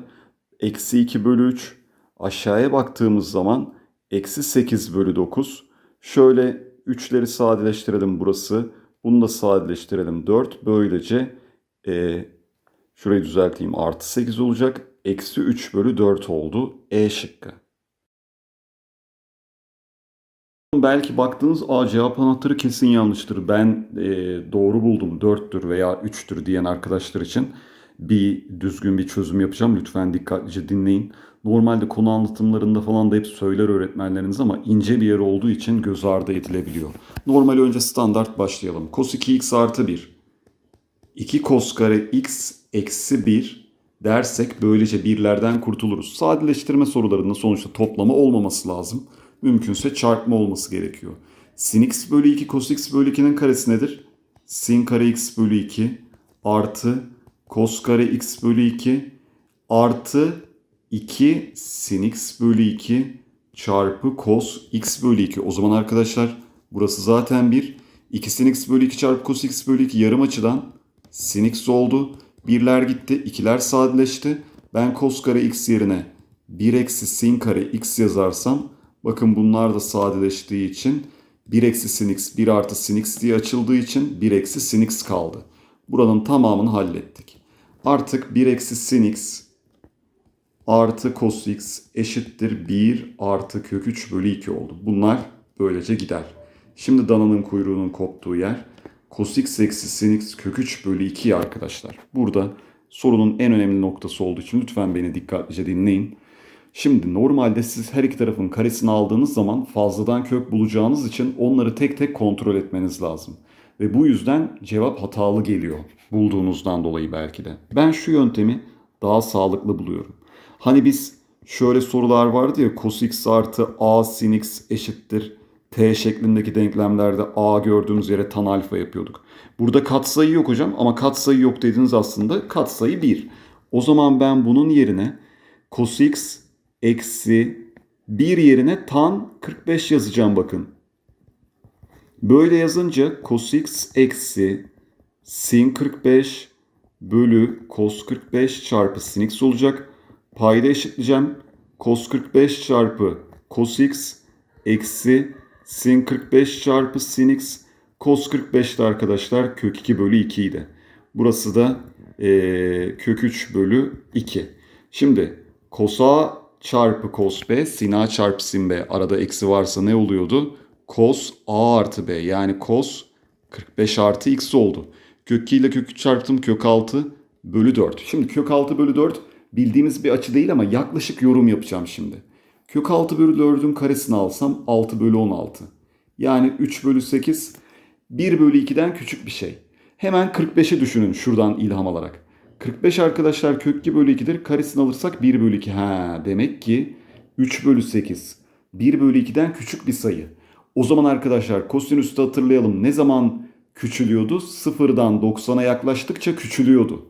eksi 2 bölü 3 aşağıya baktığımız zaman eksi 8 bölü 9. Şöyle 3'leri sadeleştirelim burası. Bunu da sadeleştirelim 4. Böylece e, Şurayı düzelteyim. Artı 8 olacak. Eksi 3 bölü 4 oldu. E şıkkı. Belki baktınız A cevap anahtarı kesin yanlıştır. Ben e, doğru buldum 4'tür veya 3'tür diyen arkadaşlar için bir düzgün bir çözüm yapacağım. Lütfen dikkatlice dinleyin. Normalde konu anlatımlarında falan da hep söyler öğretmenleriniz ama ince bir yer olduğu için göz ardı edilebiliyor. Normal önce standart başlayalım. Cos 2x artı 1 2 kos kare x eksi 1 dersek böylece birlerden kurtuluruz. Sadeleştirme sorularında sonuçta toplama olmaması lazım. Mümkünse çarpma olması gerekiyor. Sin x bölü 2 cos x bölü 2'nin karesi nedir? Sin kare x bölü 2 artı cos kare x bölü 2 artı 2 sin x bölü 2 çarpı cos x bölü 2. O zaman arkadaşlar burası zaten 1. 2 sin x bölü 2 çarpı cos x bölü 2 yarım açıdan sin oldu. Birler gitti, ikiler sadeleşti. Ben cos kare x yerine 1 eksi sin kare x yazarsam bakın bunlar da sadeleştiği için 1 eksi sin x 1 artı sin x diye açıldığı için 1 eksi sin x kaldı. Buranın tamamını hallettik. Artık 1 eksi sin x artı cos x eşittir 1 artı kök 3 bölü 2 oldu. Bunlar böylece gider. Şimdi dananın kuyruğunun koptuğu yer Cos x eksi sin x kök 3 bölü 2 arkadaşlar. Burada sorunun en önemli noktası olduğu için lütfen beni dikkatlice dinleyin. Şimdi normalde siz her iki tarafın karesini aldığınız zaman fazladan kök bulacağınız için onları tek tek kontrol etmeniz lazım. Ve bu yüzden cevap hatalı geliyor. Bulduğunuzdan dolayı belki de. Ben şu yöntemi daha sağlıklı buluyorum. Hani biz şöyle sorular vardı ya cos x artı a sin x eşittir T şeklindeki denklemlerde A gördüğümüz yere tan alfa yapıyorduk. Burada katsayı yok hocam ama katsayı yok dediniz aslında katsayı 1. O zaman ben bunun yerine cos x eksi 1 yerine tan 45 yazacağım bakın. Böyle yazınca cos x eksi sin 45 bölü cos 45 çarpı sin x olacak. Payda eşitleyeceğim. Cos 45 çarpı cos x eksi sin 45 çarpı sin x cos 45'ti arkadaşlar. Kök 2 bölü 2 idi. Burası da e, kök 3 bölü 2. Şimdi cos a çarpı cos b sin a çarpı sin b arada eksi varsa ne oluyordu? Cos a artı b yani cos 45 artı x oldu. Kök 2 ile kök 3 çarptım kök 6 bölü 4. Şimdi kök 6 bölü 4 bildiğimiz bir açı değil ama yaklaşık yorum yapacağım şimdi. Kök 6 bölü 4'ün karesini alsam 6 bölü 16. Yani 3 bölü 8 1 bölü 2'den küçük bir şey. Hemen 45'i düşünün şuradan ilham alarak. 45 arkadaşlar kök 2 bölü 2'dir. Karesini alırsak 1 bölü 2. Ha, demek ki 3 bölü 8 1 bölü 2'den küçük bir sayı. O zaman arkadaşlar kosinüsü hatırlayalım. Ne zaman küçülüyordu? Sıfırdan 90'a yaklaştıkça küçülüyordu.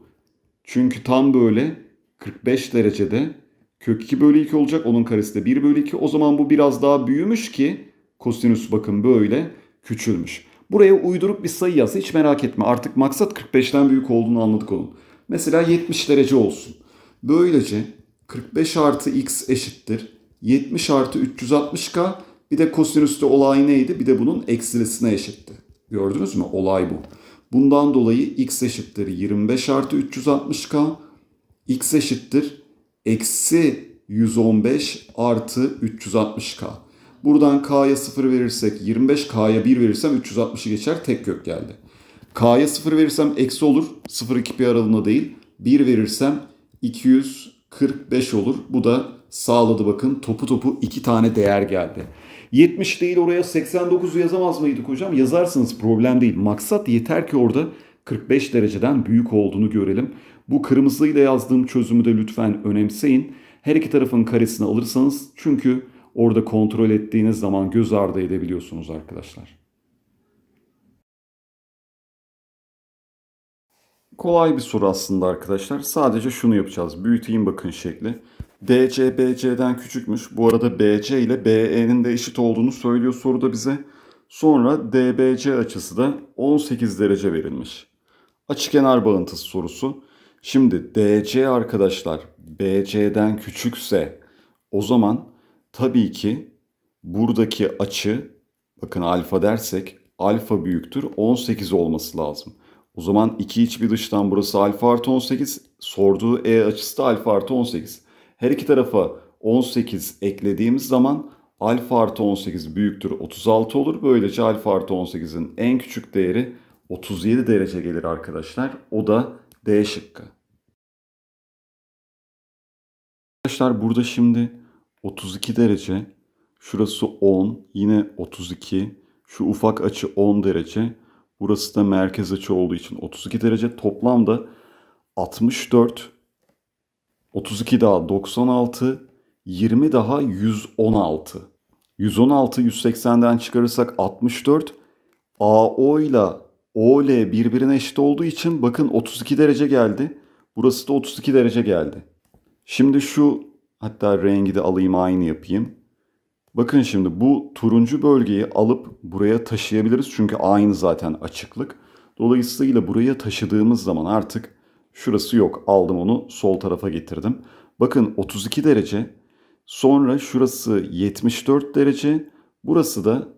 Çünkü tam böyle 45 derecede Kök 2 bölü 2 olacak. Onun karesi de 1 bölü 2. O zaman bu biraz daha büyümüş ki kosinüs bakın böyle küçülmüş. Buraya uydurup bir sayı yaz. Hiç merak etme. Artık maksat 45'ten büyük olduğunu anladık onun. Mesela 70 derece olsun. Böylece 45 artı x eşittir. 70 artı 360k bir de kosinüste olay neydi? Bir de bunun eksilisine eşitti. Gördünüz mü? Olay bu. Bundan dolayı x eşittir 25 artı 360k. x eşittir eksi 115 artı 360K. Buradan K'ya 0 verirsek 25, K'ya 1 verirsem 360'ı geçer tek kök geldi. K'ya 0 verirsem eksi olur. 0-2 pi aralığında değil. 1 verirsem 245 olur. Bu da sağladı bakın. Topu topu 2 tane değer geldi. 70 değil oraya 89'u yazamaz mıydık hocam? Yazarsınız problem değil. Maksat yeter ki orada 45 dereceden büyük olduğunu görelim. Bu kırmızıyla yazdığım çözümü de lütfen önemseyin. Her iki tarafın karesini alırsanız çünkü orada kontrol ettiğiniz zaman göz ardı edebiliyorsunuz arkadaşlar. Kolay bir soru aslında arkadaşlar. Sadece şunu yapacağız. Büyüteyim bakın şekli. DC BC'den küçükmüş. Bu arada BC ile BE'nin de eşit olduğunu söylüyor soruda bize. Sonra DBC açısı da 18 derece verilmiş. Açı kenar bağıntısı sorusu. Şimdi DC arkadaşlar BC'den küçükse o zaman tabii ki buradaki açı bakın alfa dersek alfa büyüktür 18 olması lazım. O zaman iki iç bir dıştan burası alfa artı 18 sorduğu E açısı da alfa artı 18. Her iki tarafa 18 eklediğimiz zaman alfa artı 18 büyüktür 36 olur. Böylece alfa artı 18'in en küçük değeri 37 derece gelir arkadaşlar. O da D şıkkı. Arkadaşlar burada şimdi 32 derece, şurası 10, yine 32, şu ufak açı 10 derece, burası da merkez açı olduğu için 32 derece. Toplamda 64, 32 daha 96, 20 daha 116. 116 180'den çıkarırsak 64. AO ile OL birbirine eşit olduğu için bakın 32 derece geldi. Burası da 32 derece geldi. Şimdi şu hatta rengi de alayım aynı yapayım. Bakın şimdi bu turuncu bölgeyi alıp buraya taşıyabiliriz. Çünkü aynı zaten açıklık. Dolayısıyla buraya taşıdığımız zaman artık şurası yok. Aldım onu sol tarafa getirdim. Bakın 32 derece. Sonra şurası 74 derece. Burası da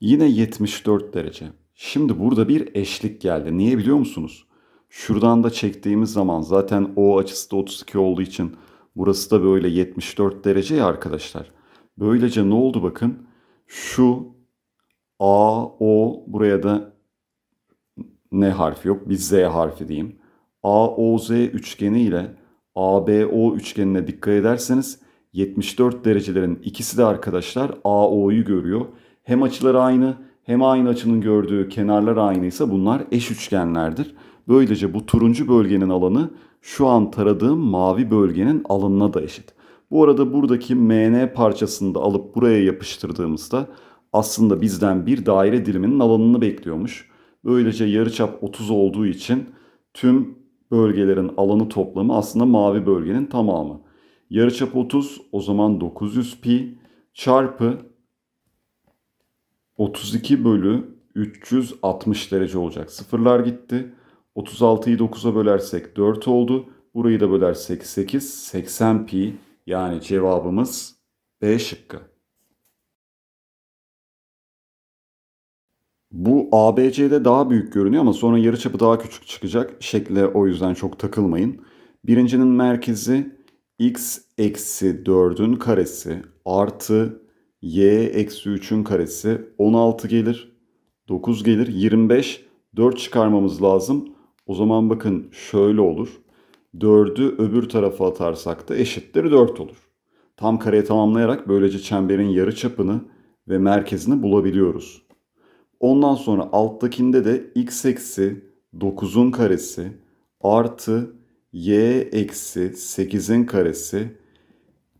yine 74 derece. Şimdi burada bir eşlik geldi. Niye biliyor musunuz? Şuradan da çektiğimiz zaman zaten O açısı da 32 olduğu için burası da böyle 74 derece ya arkadaşlar. Böylece ne oldu bakın. Şu A, O buraya da ne harfi yok? Bir Z harfi diyeyim. A O Z üçgeni ile A B O üçgenine dikkat ederseniz 74 derecelerin ikisi de arkadaşlar A AO'yu görüyor. Hem açılar aynı hem aynı açının gördüğü kenarlar aynıysa bunlar eş üçgenlerdir. Böylece bu turuncu bölgenin alanı şu an taradığım mavi bölgenin alanına da eşit. Bu arada buradaki MN parçasını da alıp buraya yapıştırdığımızda aslında bizden bir daire diliminin alanını bekliyormuş. Böylece yarıçap 30 olduğu için tüm bölgelerin alanı toplamı aslında mavi bölgenin tamamı. Yarıçap 30 o zaman 900 pi çarpı 32 bölü 360 derece olacak. Sıfırlar gitti. 36'yı 9'a bölersek 4 oldu. Burayı da bölersek 8, 80 pi yani cevabımız B şıkkı. Bu ABC'de daha büyük görünüyor ama sonra yarıçapı daha küçük çıkacak. Şekle o yüzden çok takılmayın. Birincinin merkezi x eksi 4'ün karesi artı y eksi 3'ün karesi 16 gelir. 9 gelir. 25. 4 çıkarmamız lazım. O zaman bakın şöyle olur. 4'ü öbür tarafa atarsak da eşittir 4 olur. Tam kareye tamamlayarak böylece çemberin yarı çapını ve merkezini bulabiliyoruz. Ondan sonra alttakinde de x eksi 9'un karesi artı y eksi 8'in karesi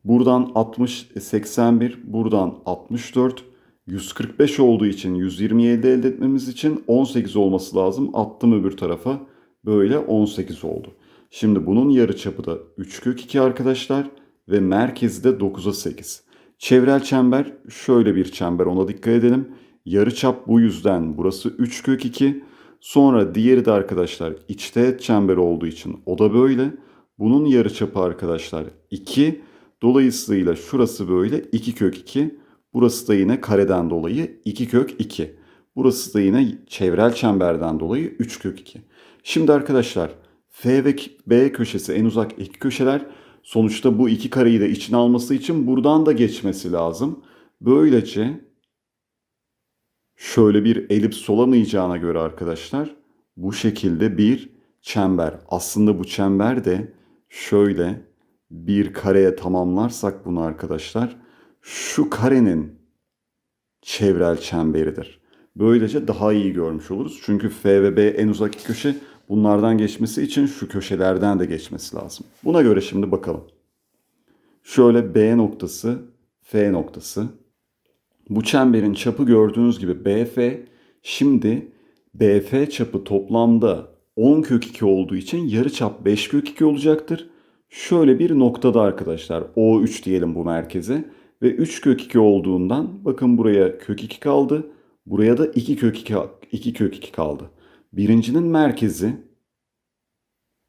buradan 60 81 buradan 64 145 olduğu için 120'yi elde etmemiz için 18 olması lazım. Attım öbür tarafa. Böyle 18 oldu. Şimdi bunun yarı çapı da 3 kök 2 arkadaşlar ve merkezi de 9'a 8. Çevrel çember şöyle bir çember ona dikkat edelim. yarı çap bu yüzden burası 3 kök 2. Sonra diğeri de arkadaşlar içte çember olduğu için o da böyle. Bunun yarı yarıçapı arkadaşlar 2. Dolayısıyla şurası böyle 2 kök 2. Burası da yine kareden dolayı 2 kök 2. Burası da yine çevrel çemberden dolayı 3 kök 2. Şimdi arkadaşlar F ve B köşesi en uzak iki köşeler. Sonuçta bu iki kareyi de içine alması için buradan da geçmesi lazım. Böylece şöyle bir elips olamayacağına göre arkadaşlar bu şekilde bir çember. Aslında bu çember de şöyle bir kareye tamamlarsak bunu arkadaşlar şu karenin çevrel çemberidir. Böylece daha iyi görmüş oluruz. Çünkü F ve B en uzak köşe Bunlardan geçmesi için şu köşelerden de geçmesi lazım. Buna göre şimdi bakalım. Şöyle B noktası, F noktası. Bu çemberin çapı gördüğünüz gibi BF. Şimdi BF çapı toplamda 10 kök 2 olduğu için yarı çap 5 kök 2 olacaktır. Şöyle bir noktada arkadaşlar O3 diyelim bu merkeze ve 3 kök 2 olduğundan bakın buraya kök 2 kaldı. Buraya da 2 kök 2, 2 kök 2 kaldı. Birincinin merkezi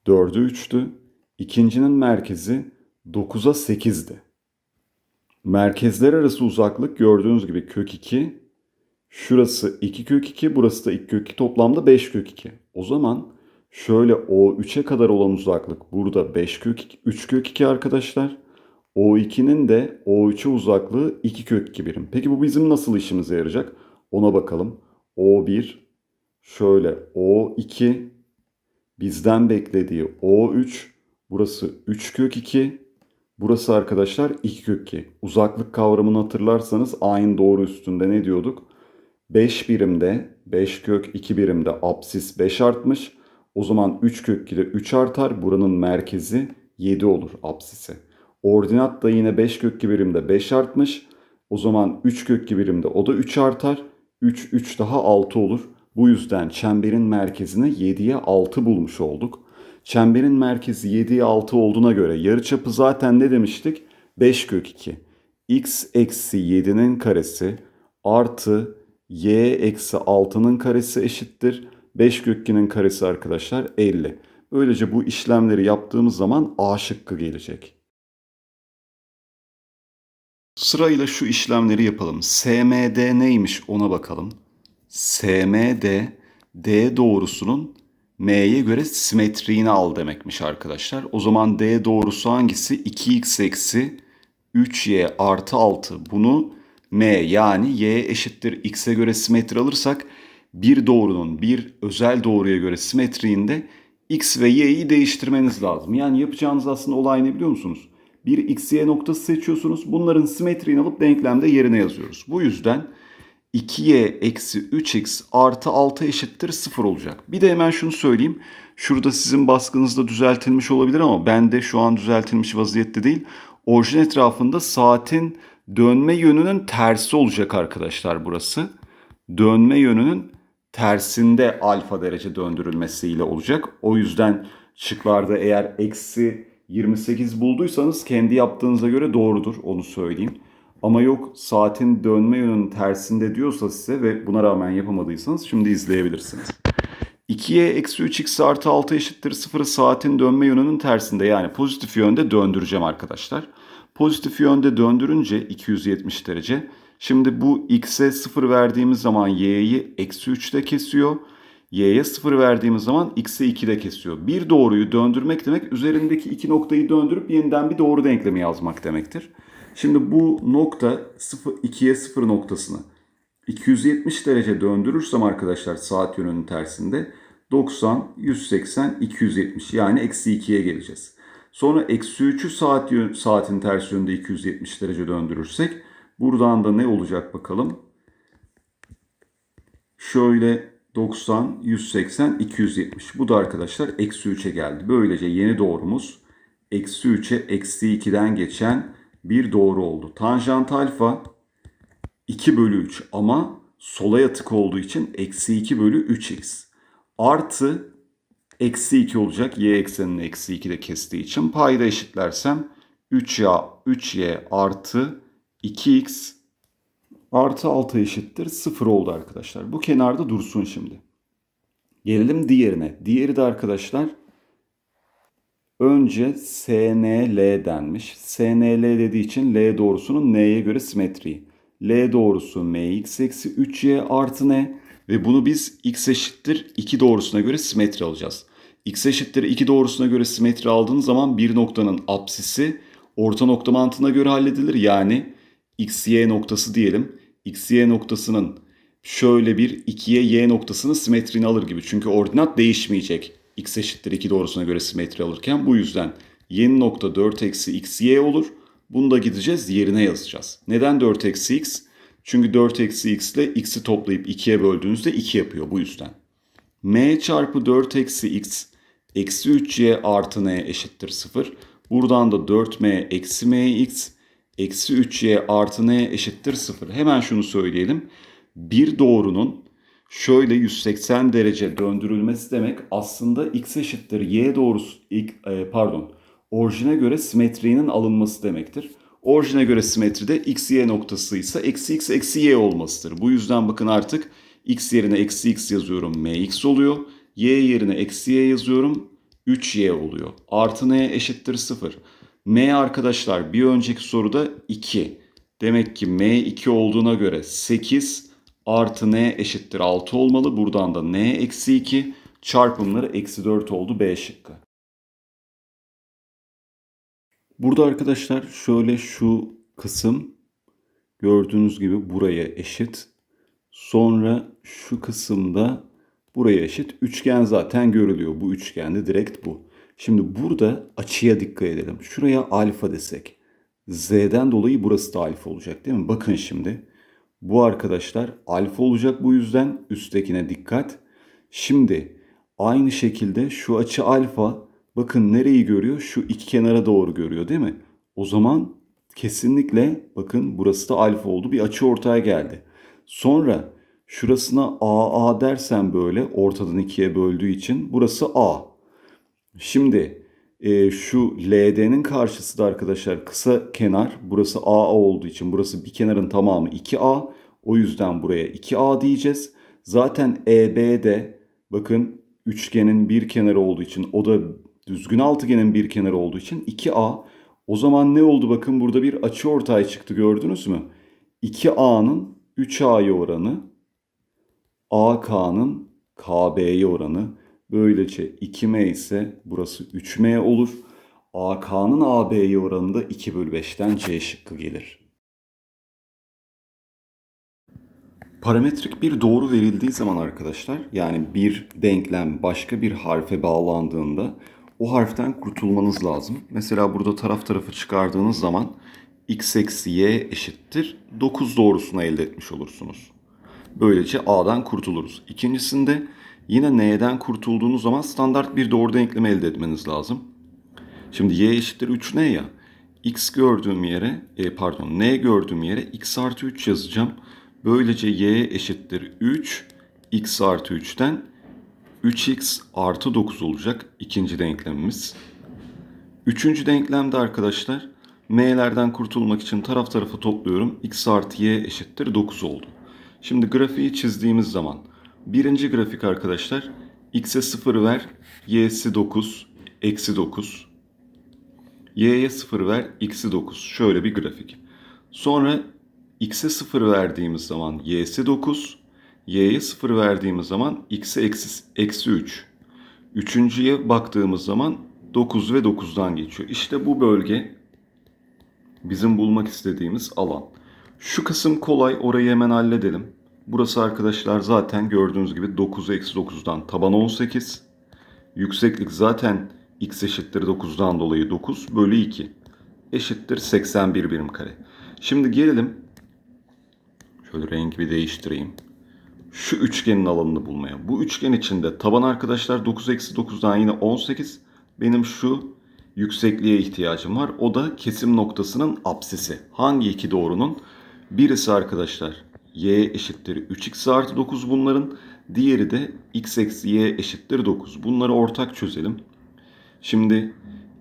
4'ü 3'tü. İkincinin merkezi 9'a 8'di. Merkezler arası uzaklık gördüğünüz gibi kök 2. Şurası 2 kök 2, burası da 2 kök 2. Toplamda 5 kök 2. O zaman şöyle o 3'e kadar olan uzaklık burada 5 kök 2, 3 kök 2 arkadaşlar. O2'nin de O3'e uzaklığı 2 kök 2 birim. Peki bu bizim nasıl işimize yarayacak? Ona bakalım. O1 şöyle O2 bizden beklediği O3 burası 3 kök 2 burası arkadaşlar 2 kök 2. Uzaklık kavramını hatırlarsanız aynı doğru üstünde ne diyorduk? 5 birimde 5 kök 2 birimde absis 5 artmış. O zaman 3 kök 2 de 3 artar. Buranın merkezi 7 olur absisi. Ordinat da yine 5 kök 2 birimde 5 artmış. O zaman 3 kök 2 birimde o da 3 artar. 3, 3 daha 6 olur. Bu yüzden çemberin merkezini 7'ye 6 bulmuş olduk. Çemberin merkezi 7'ye 6 olduğuna göre yarıçapı zaten ne demiştik? 5 kök 2. x eksi 7'nin karesi artı y eksi 6'nın karesi eşittir. 5 kök 2'nin karesi arkadaşlar 50. Böylece bu işlemleri yaptığımız zaman A şıkkı gelecek. Sırayla şu işlemleri yapalım. SMD neymiş ona bakalım. SMD D doğrusunun M'ye göre simetriğini al demekmiş arkadaşlar. O zaman D doğrusu hangisi? 2x eksi 3y artı 6. Bunu M yani y eşittir x'e göre simetri alırsak bir doğrunun bir özel doğruya göre simetriğinde x ve y'yi değiştirmeniz lazım. Yani yapacağınız aslında olay ne biliyor musunuz? Bir x, y noktası seçiyorsunuz. Bunların simetriğini alıp denklemde yerine yazıyoruz. Bu yüzden 2y eksi 3x artı 6 eşittir 0 olacak. Bir de hemen şunu söyleyeyim. Şurada sizin baskınızda düzeltilmiş olabilir ama bende şu an düzeltilmiş vaziyette değil. Orijin etrafında saatin dönme yönünün tersi olacak arkadaşlar burası. Dönme yönünün tersinde alfa derece döndürülmesiyle olacak. O yüzden şıklarda eğer eksi 28 bulduysanız kendi yaptığınıza göre doğrudur onu söyleyeyim. Ama yok saatin dönme yönünün tersinde diyorsa size ve buna rağmen yapamadıysanız şimdi izleyebilirsiniz. 2'ye eksi 3x artı 6 eşittir 0 saatin dönme yönünün tersinde yani pozitif yönde döndüreceğim arkadaşlar. Pozitif yönde döndürünce 270 derece. Şimdi bu x'e 0 verdiğimiz zaman y'yi eksi 3'te kesiyor. Y'ye 0 verdiğimiz zaman x'e 2'de kesiyor. Bir doğruyu döndürmek demek üzerindeki iki noktayı döndürüp yeniden bir doğru denklemi yazmak demektir. Şimdi bu nokta 0, 2'ye 0 noktasını 270 derece döndürürsem arkadaşlar saat yönünün tersinde 90, 180, 270 yani eksi 2'ye geleceğiz. Sonra eksi 3'ü saat yön, saatin ters yönünde 270 derece döndürürsek buradan da ne olacak bakalım. Şöyle 90, 180, 270. Bu da arkadaşlar eksi 3'e geldi. Böylece yeni doğrumuz eksi 3'e eksi 2'den geçen 1 doğru oldu. Tanjant alfa 2 bölü 3 ama sola yatık olduğu için eksi 2 bölü 3x. Artı eksi 2 olacak. Y eksenini eksi 2 de kestiği için payda eşitlersem 3y, 3y artı 2x artı 6 eşittir 0 oldu arkadaşlar. Bu kenarda dursun şimdi. Gelelim diğerine. Diğeri de arkadaşlar Önce SNL denmiş. SNL dediği için L doğrusunun N'ye göre simetriği. L doğrusu mx eksi 3y artı n ve bunu biz x eşittir 2 doğrusuna göre simetri alacağız. x eşittir 2 doğrusuna göre simetri aldığın zaman bir noktanın apsisi orta nokta mantığına göre halledilir. Yani x, y noktası diyelim. x, y noktasının şöyle bir 2'ye y noktasının simetrini alır gibi. Çünkü ordinat değişmeyecek x eşittir 2 doğrusuna göre simetri alırken bu yüzden yeni nokta 4 eksi x y olur. Bunu da gideceğiz yerine yazacağız. Neden 4 eksi x? Çünkü 4 eksi x ile x'i toplayıp 2'ye böldüğünüzde 2 yapıyor bu yüzden. m çarpı 4 eksi x eksi 3y artı n eşittir 0. Buradan da 4m eksi mx eksi 3y artı n eşittir 0. Hemen şunu söyleyelim. Bir doğrunun şöyle 180 derece döndürülmesi demek aslında x eşittir y doğrusu ilk e, pardon orijine göre simetrinin alınması demektir. Orijine göre simetride x y noktası ise eksi x eksi y olmasıdır. Bu yüzden bakın artık x yerine eksi x yazıyorum mx oluyor. y yerine eksi y yazıyorum 3y oluyor. Artı n eşittir 0. m arkadaşlar bir önceki soruda 2. Demek ki m 2 olduğuna göre 8 artı n eşittir 6 olmalı. Buradan da n eksi 2 çarpımları eksi 4 oldu B şıkkı. Burada arkadaşlar şöyle şu kısım gördüğünüz gibi buraya eşit. Sonra şu kısımda buraya eşit. Üçgen zaten görülüyor. Bu üçgende direkt bu. Şimdi burada açıya dikkat edelim. Şuraya alfa desek. Z'den dolayı burası da alfa olacak değil mi? Bakın şimdi. Bu arkadaşlar alfa olacak bu yüzden üsttekine dikkat. Şimdi aynı şekilde şu açı alfa bakın nereyi görüyor? Şu iki kenara doğru görüyor değil mi? O zaman kesinlikle bakın burası da alfa oldu bir açı ortaya geldi. Sonra şurasına AA dersen böyle ortadan ikiye böldüğü için burası A. Şimdi e, şu LD'nin karşısı da arkadaşlar kısa kenar. Burası AA olduğu için burası bir kenarın tamamı 2A. O yüzden buraya 2A diyeceğiz. Zaten EB'de bakın üçgenin bir kenarı olduğu için o da düzgün altıgenin bir kenarı olduğu için 2A. O zaman ne oldu bakın burada bir açı ortay çıktı gördünüz mü? 2A'nın 3A'ya oranı, AK'nın KB'ye oranı Böylece 2m ise burası 3m olur. AK'nın AB'ye oranı da 2 bölü 5'ten C şıkkı gelir. Parametrik bir doğru verildiği zaman arkadaşlar yani bir denklem başka bir harfe bağlandığında o harften kurtulmanız lazım. Mesela burada taraf tarafı çıkardığınız zaman x eksi y eşittir 9 doğrusunu elde etmiş olursunuz. Böylece a'dan kurtuluruz. İkincisinde Yine n'den kurtulduğunuz zaman standart bir doğru denklemi elde etmeniz lazım. Şimdi y eşittir 3n ya. x gördüğüm yere, e, pardon n gördüğüm yere x artı 3 yazacağım. Böylece y eşittir 3, x artı 3'ten 3x artı 9 olacak ikinci denklemimiz. Üçüncü denklemde arkadaşlar m'lerden kurtulmak için taraf tarafa topluyorum. x artı y eşittir 9 oldu. Şimdi grafiği çizdiğimiz zaman Birinci grafik arkadaşlar. X'e 0 ver, Y'si 9, eksi 9. Y'ye 0 ver, X'i 9. Şöyle bir grafik. Sonra X'e 0 verdiğimiz zaman Y'si 9. Y'ye 0 verdiğimiz zaman X'e eksi, eksi 3. Üçüncüye baktığımız zaman 9 ve 9'dan geçiyor. İşte bu bölge bizim bulmak istediğimiz alan. Şu kısım kolay, orayı hemen halledelim. Burası arkadaşlar zaten gördüğünüz gibi 9 eksi 9'dan taban 18. Yükseklik zaten x eşittir 9'dan dolayı 9 bölü 2 eşittir 81 birim kare. Şimdi gelelim şöyle rengi bir değiştireyim. Şu üçgenin alanını bulmaya. Bu üçgen içinde taban arkadaşlar 9 eksi 9'dan yine 18. Benim şu yüksekliğe ihtiyacım var. O da kesim noktasının apsisi. Hangi iki doğrunun? Birisi arkadaşlar y eşittir 3x artı 9 bunların. Diğeri de x eksi y eşittir 9. Bunları ortak çözelim. Şimdi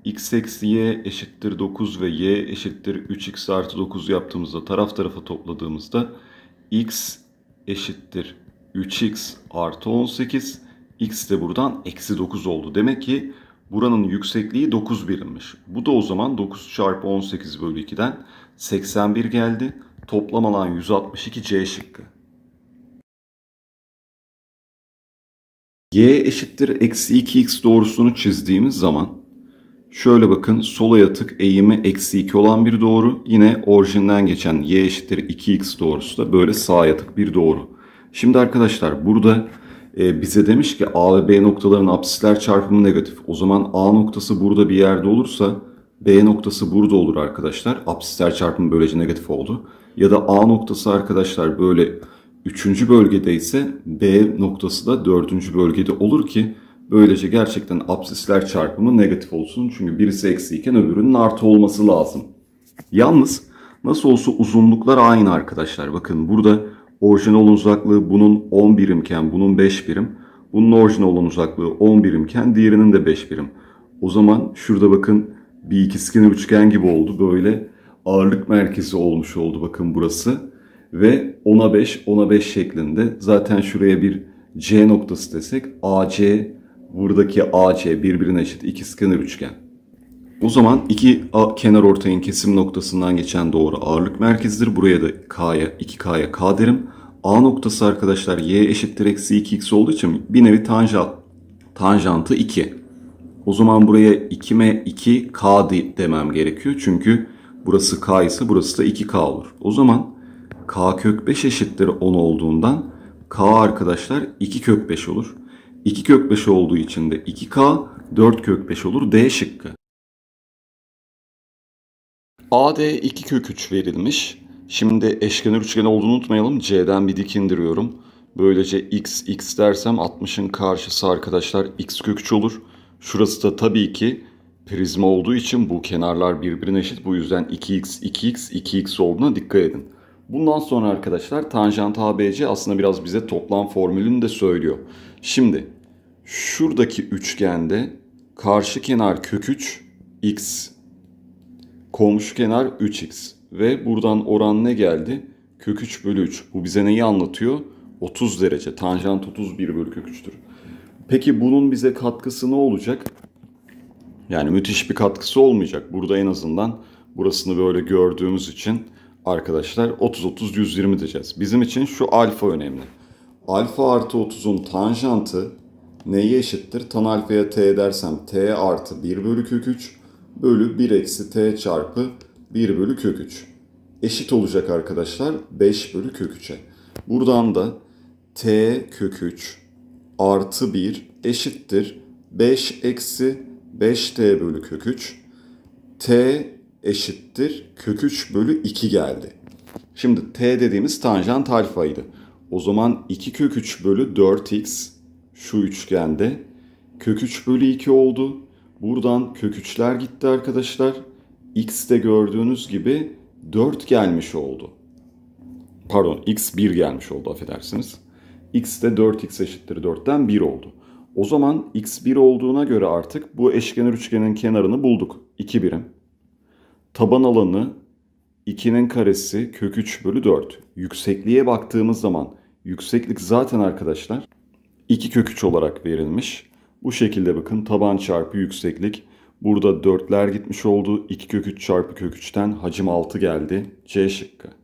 x eksi y eşittir 9 ve y eşittir 3x artı 9 yaptığımızda taraf tarafa topladığımızda x eşittir 3x artı 18 x de buradan eksi 9 oldu. Demek ki buranın yüksekliği 9 birimmiş. Bu da o zaman 9 çarpı 18 bölü 2'den 81 geldi. Toplam alan 162 C şıkkı. y eşittir eksi 2x doğrusunu çizdiğimiz zaman şöyle bakın sola yatık eğimi eksi 2 olan bir doğru yine orijinden geçen y eşittir 2x doğrusu da böyle sağ yatık bir doğru. Şimdi arkadaşlar burada e, bize demiş ki A ve B noktaların apsisler çarpımı negatif. O zaman A noktası burada bir yerde olursa B noktası burada olur arkadaşlar. Apsisler çarpımı böylece negatif oldu ya da A noktası arkadaşlar böyle üçüncü bölgede ise B noktası da dördüncü bölgede olur ki böylece gerçekten absisler çarpımı negatif olsun. Çünkü birisi eksi iken öbürünün artı olması lazım. Yalnız nasıl olsa uzunluklar aynı arkadaşlar. Bakın burada orijinal uzaklığı bunun 10 birimken bunun 5 birim. Bunun orijinal uzaklığı 10 birimken diğerinin de 5 birim. O zaman şurada bakın bir ikizkenar üçgen gibi oldu. Böyle ağırlık merkezi olmuş oldu bakın burası. Ve 10'a 5, 10'a 5 şeklinde zaten şuraya bir C noktası desek AC, buradaki AC birbirine eşit ikizkenar üçgen. O zaman iki kenar ortayın kesim noktasından geçen doğru ağırlık merkezidir. Buraya da K'ya 2K'ya K derim. A noktası arkadaşlar Y eşittir eksi 2X olduğu için bir nevi tanjant, tanjantı 2. O zaman buraya 2M 2K demem gerekiyor. Çünkü burası k ise burası da 2k olur. O zaman k kök 5 eşittir 10 olduğundan k arkadaşlar 2 kök 5 olur. 2 kök 5 olduğu için de 2k 4 kök 5 olur D şıkkı. AD 2 kök 3 verilmiş. Şimdi eşkenar üçgen olduğunu unutmayalım. C'den bir dik indiriyorum. Böylece x x dersem 60'ın karşısı arkadaşlar x kök 3 olur. Şurası da tabii ki prizma olduğu için bu kenarlar birbirine eşit. Bu yüzden 2x, 2x, 2x olduğuna dikkat edin. Bundan sonra arkadaşlar tanjant ABC aslında biraz bize toplam formülünü de söylüyor. Şimdi şuradaki üçgende karşı kenar kök 3 x, komşu kenar 3x ve buradan oran ne geldi? Kök 3 bölü 3. Bu bize neyi anlatıyor? 30 derece. Tanjant 31 bölü kök 3'tür. Peki bunun bize katkısı ne olacak? Yani müthiş bir katkısı olmayacak. Burada en azından burasını böyle gördüğümüz için arkadaşlar 30-30-120 diyeceğiz. Bizim için şu alfa önemli. Alfa artı 30'un tanjantı neye eşittir? Tan alfaya t dersem t artı 1 bölü kök 3 bölü 1 eksi t çarpı 1 bölü kök 3. Eşit olacak arkadaşlar 5 bölü kök 3'e. Buradan da t kök 3 artı 1 eşittir 5 eksi 5t bölü kök 3. t eşittir kök 3 bölü 2 geldi. Şimdi t dediğimiz tanjant alfaydı. O zaman 2 kök 3 bölü 4x şu üçgende kök 3 bölü 2 oldu. Buradan kök 3'ler gitti arkadaşlar. X de gördüğünüz gibi 4 gelmiş oldu. Pardon x 1 gelmiş oldu affedersiniz. x de 4x eşittir 4'ten 1 oldu. O zaman x1 olduğuna göre artık bu eşkenar üçgenin kenarını bulduk. 2 birim. Taban alanı 2'nin karesi kök 3 bölü 4. Yüksekliğe baktığımız zaman yükseklik zaten arkadaşlar 2 kök 3 olarak verilmiş. Bu şekilde bakın taban çarpı yükseklik. Burada 4'ler gitmiş oldu. 2 kök 3 çarpı kök 3'ten hacim 6 geldi. C şıkkı.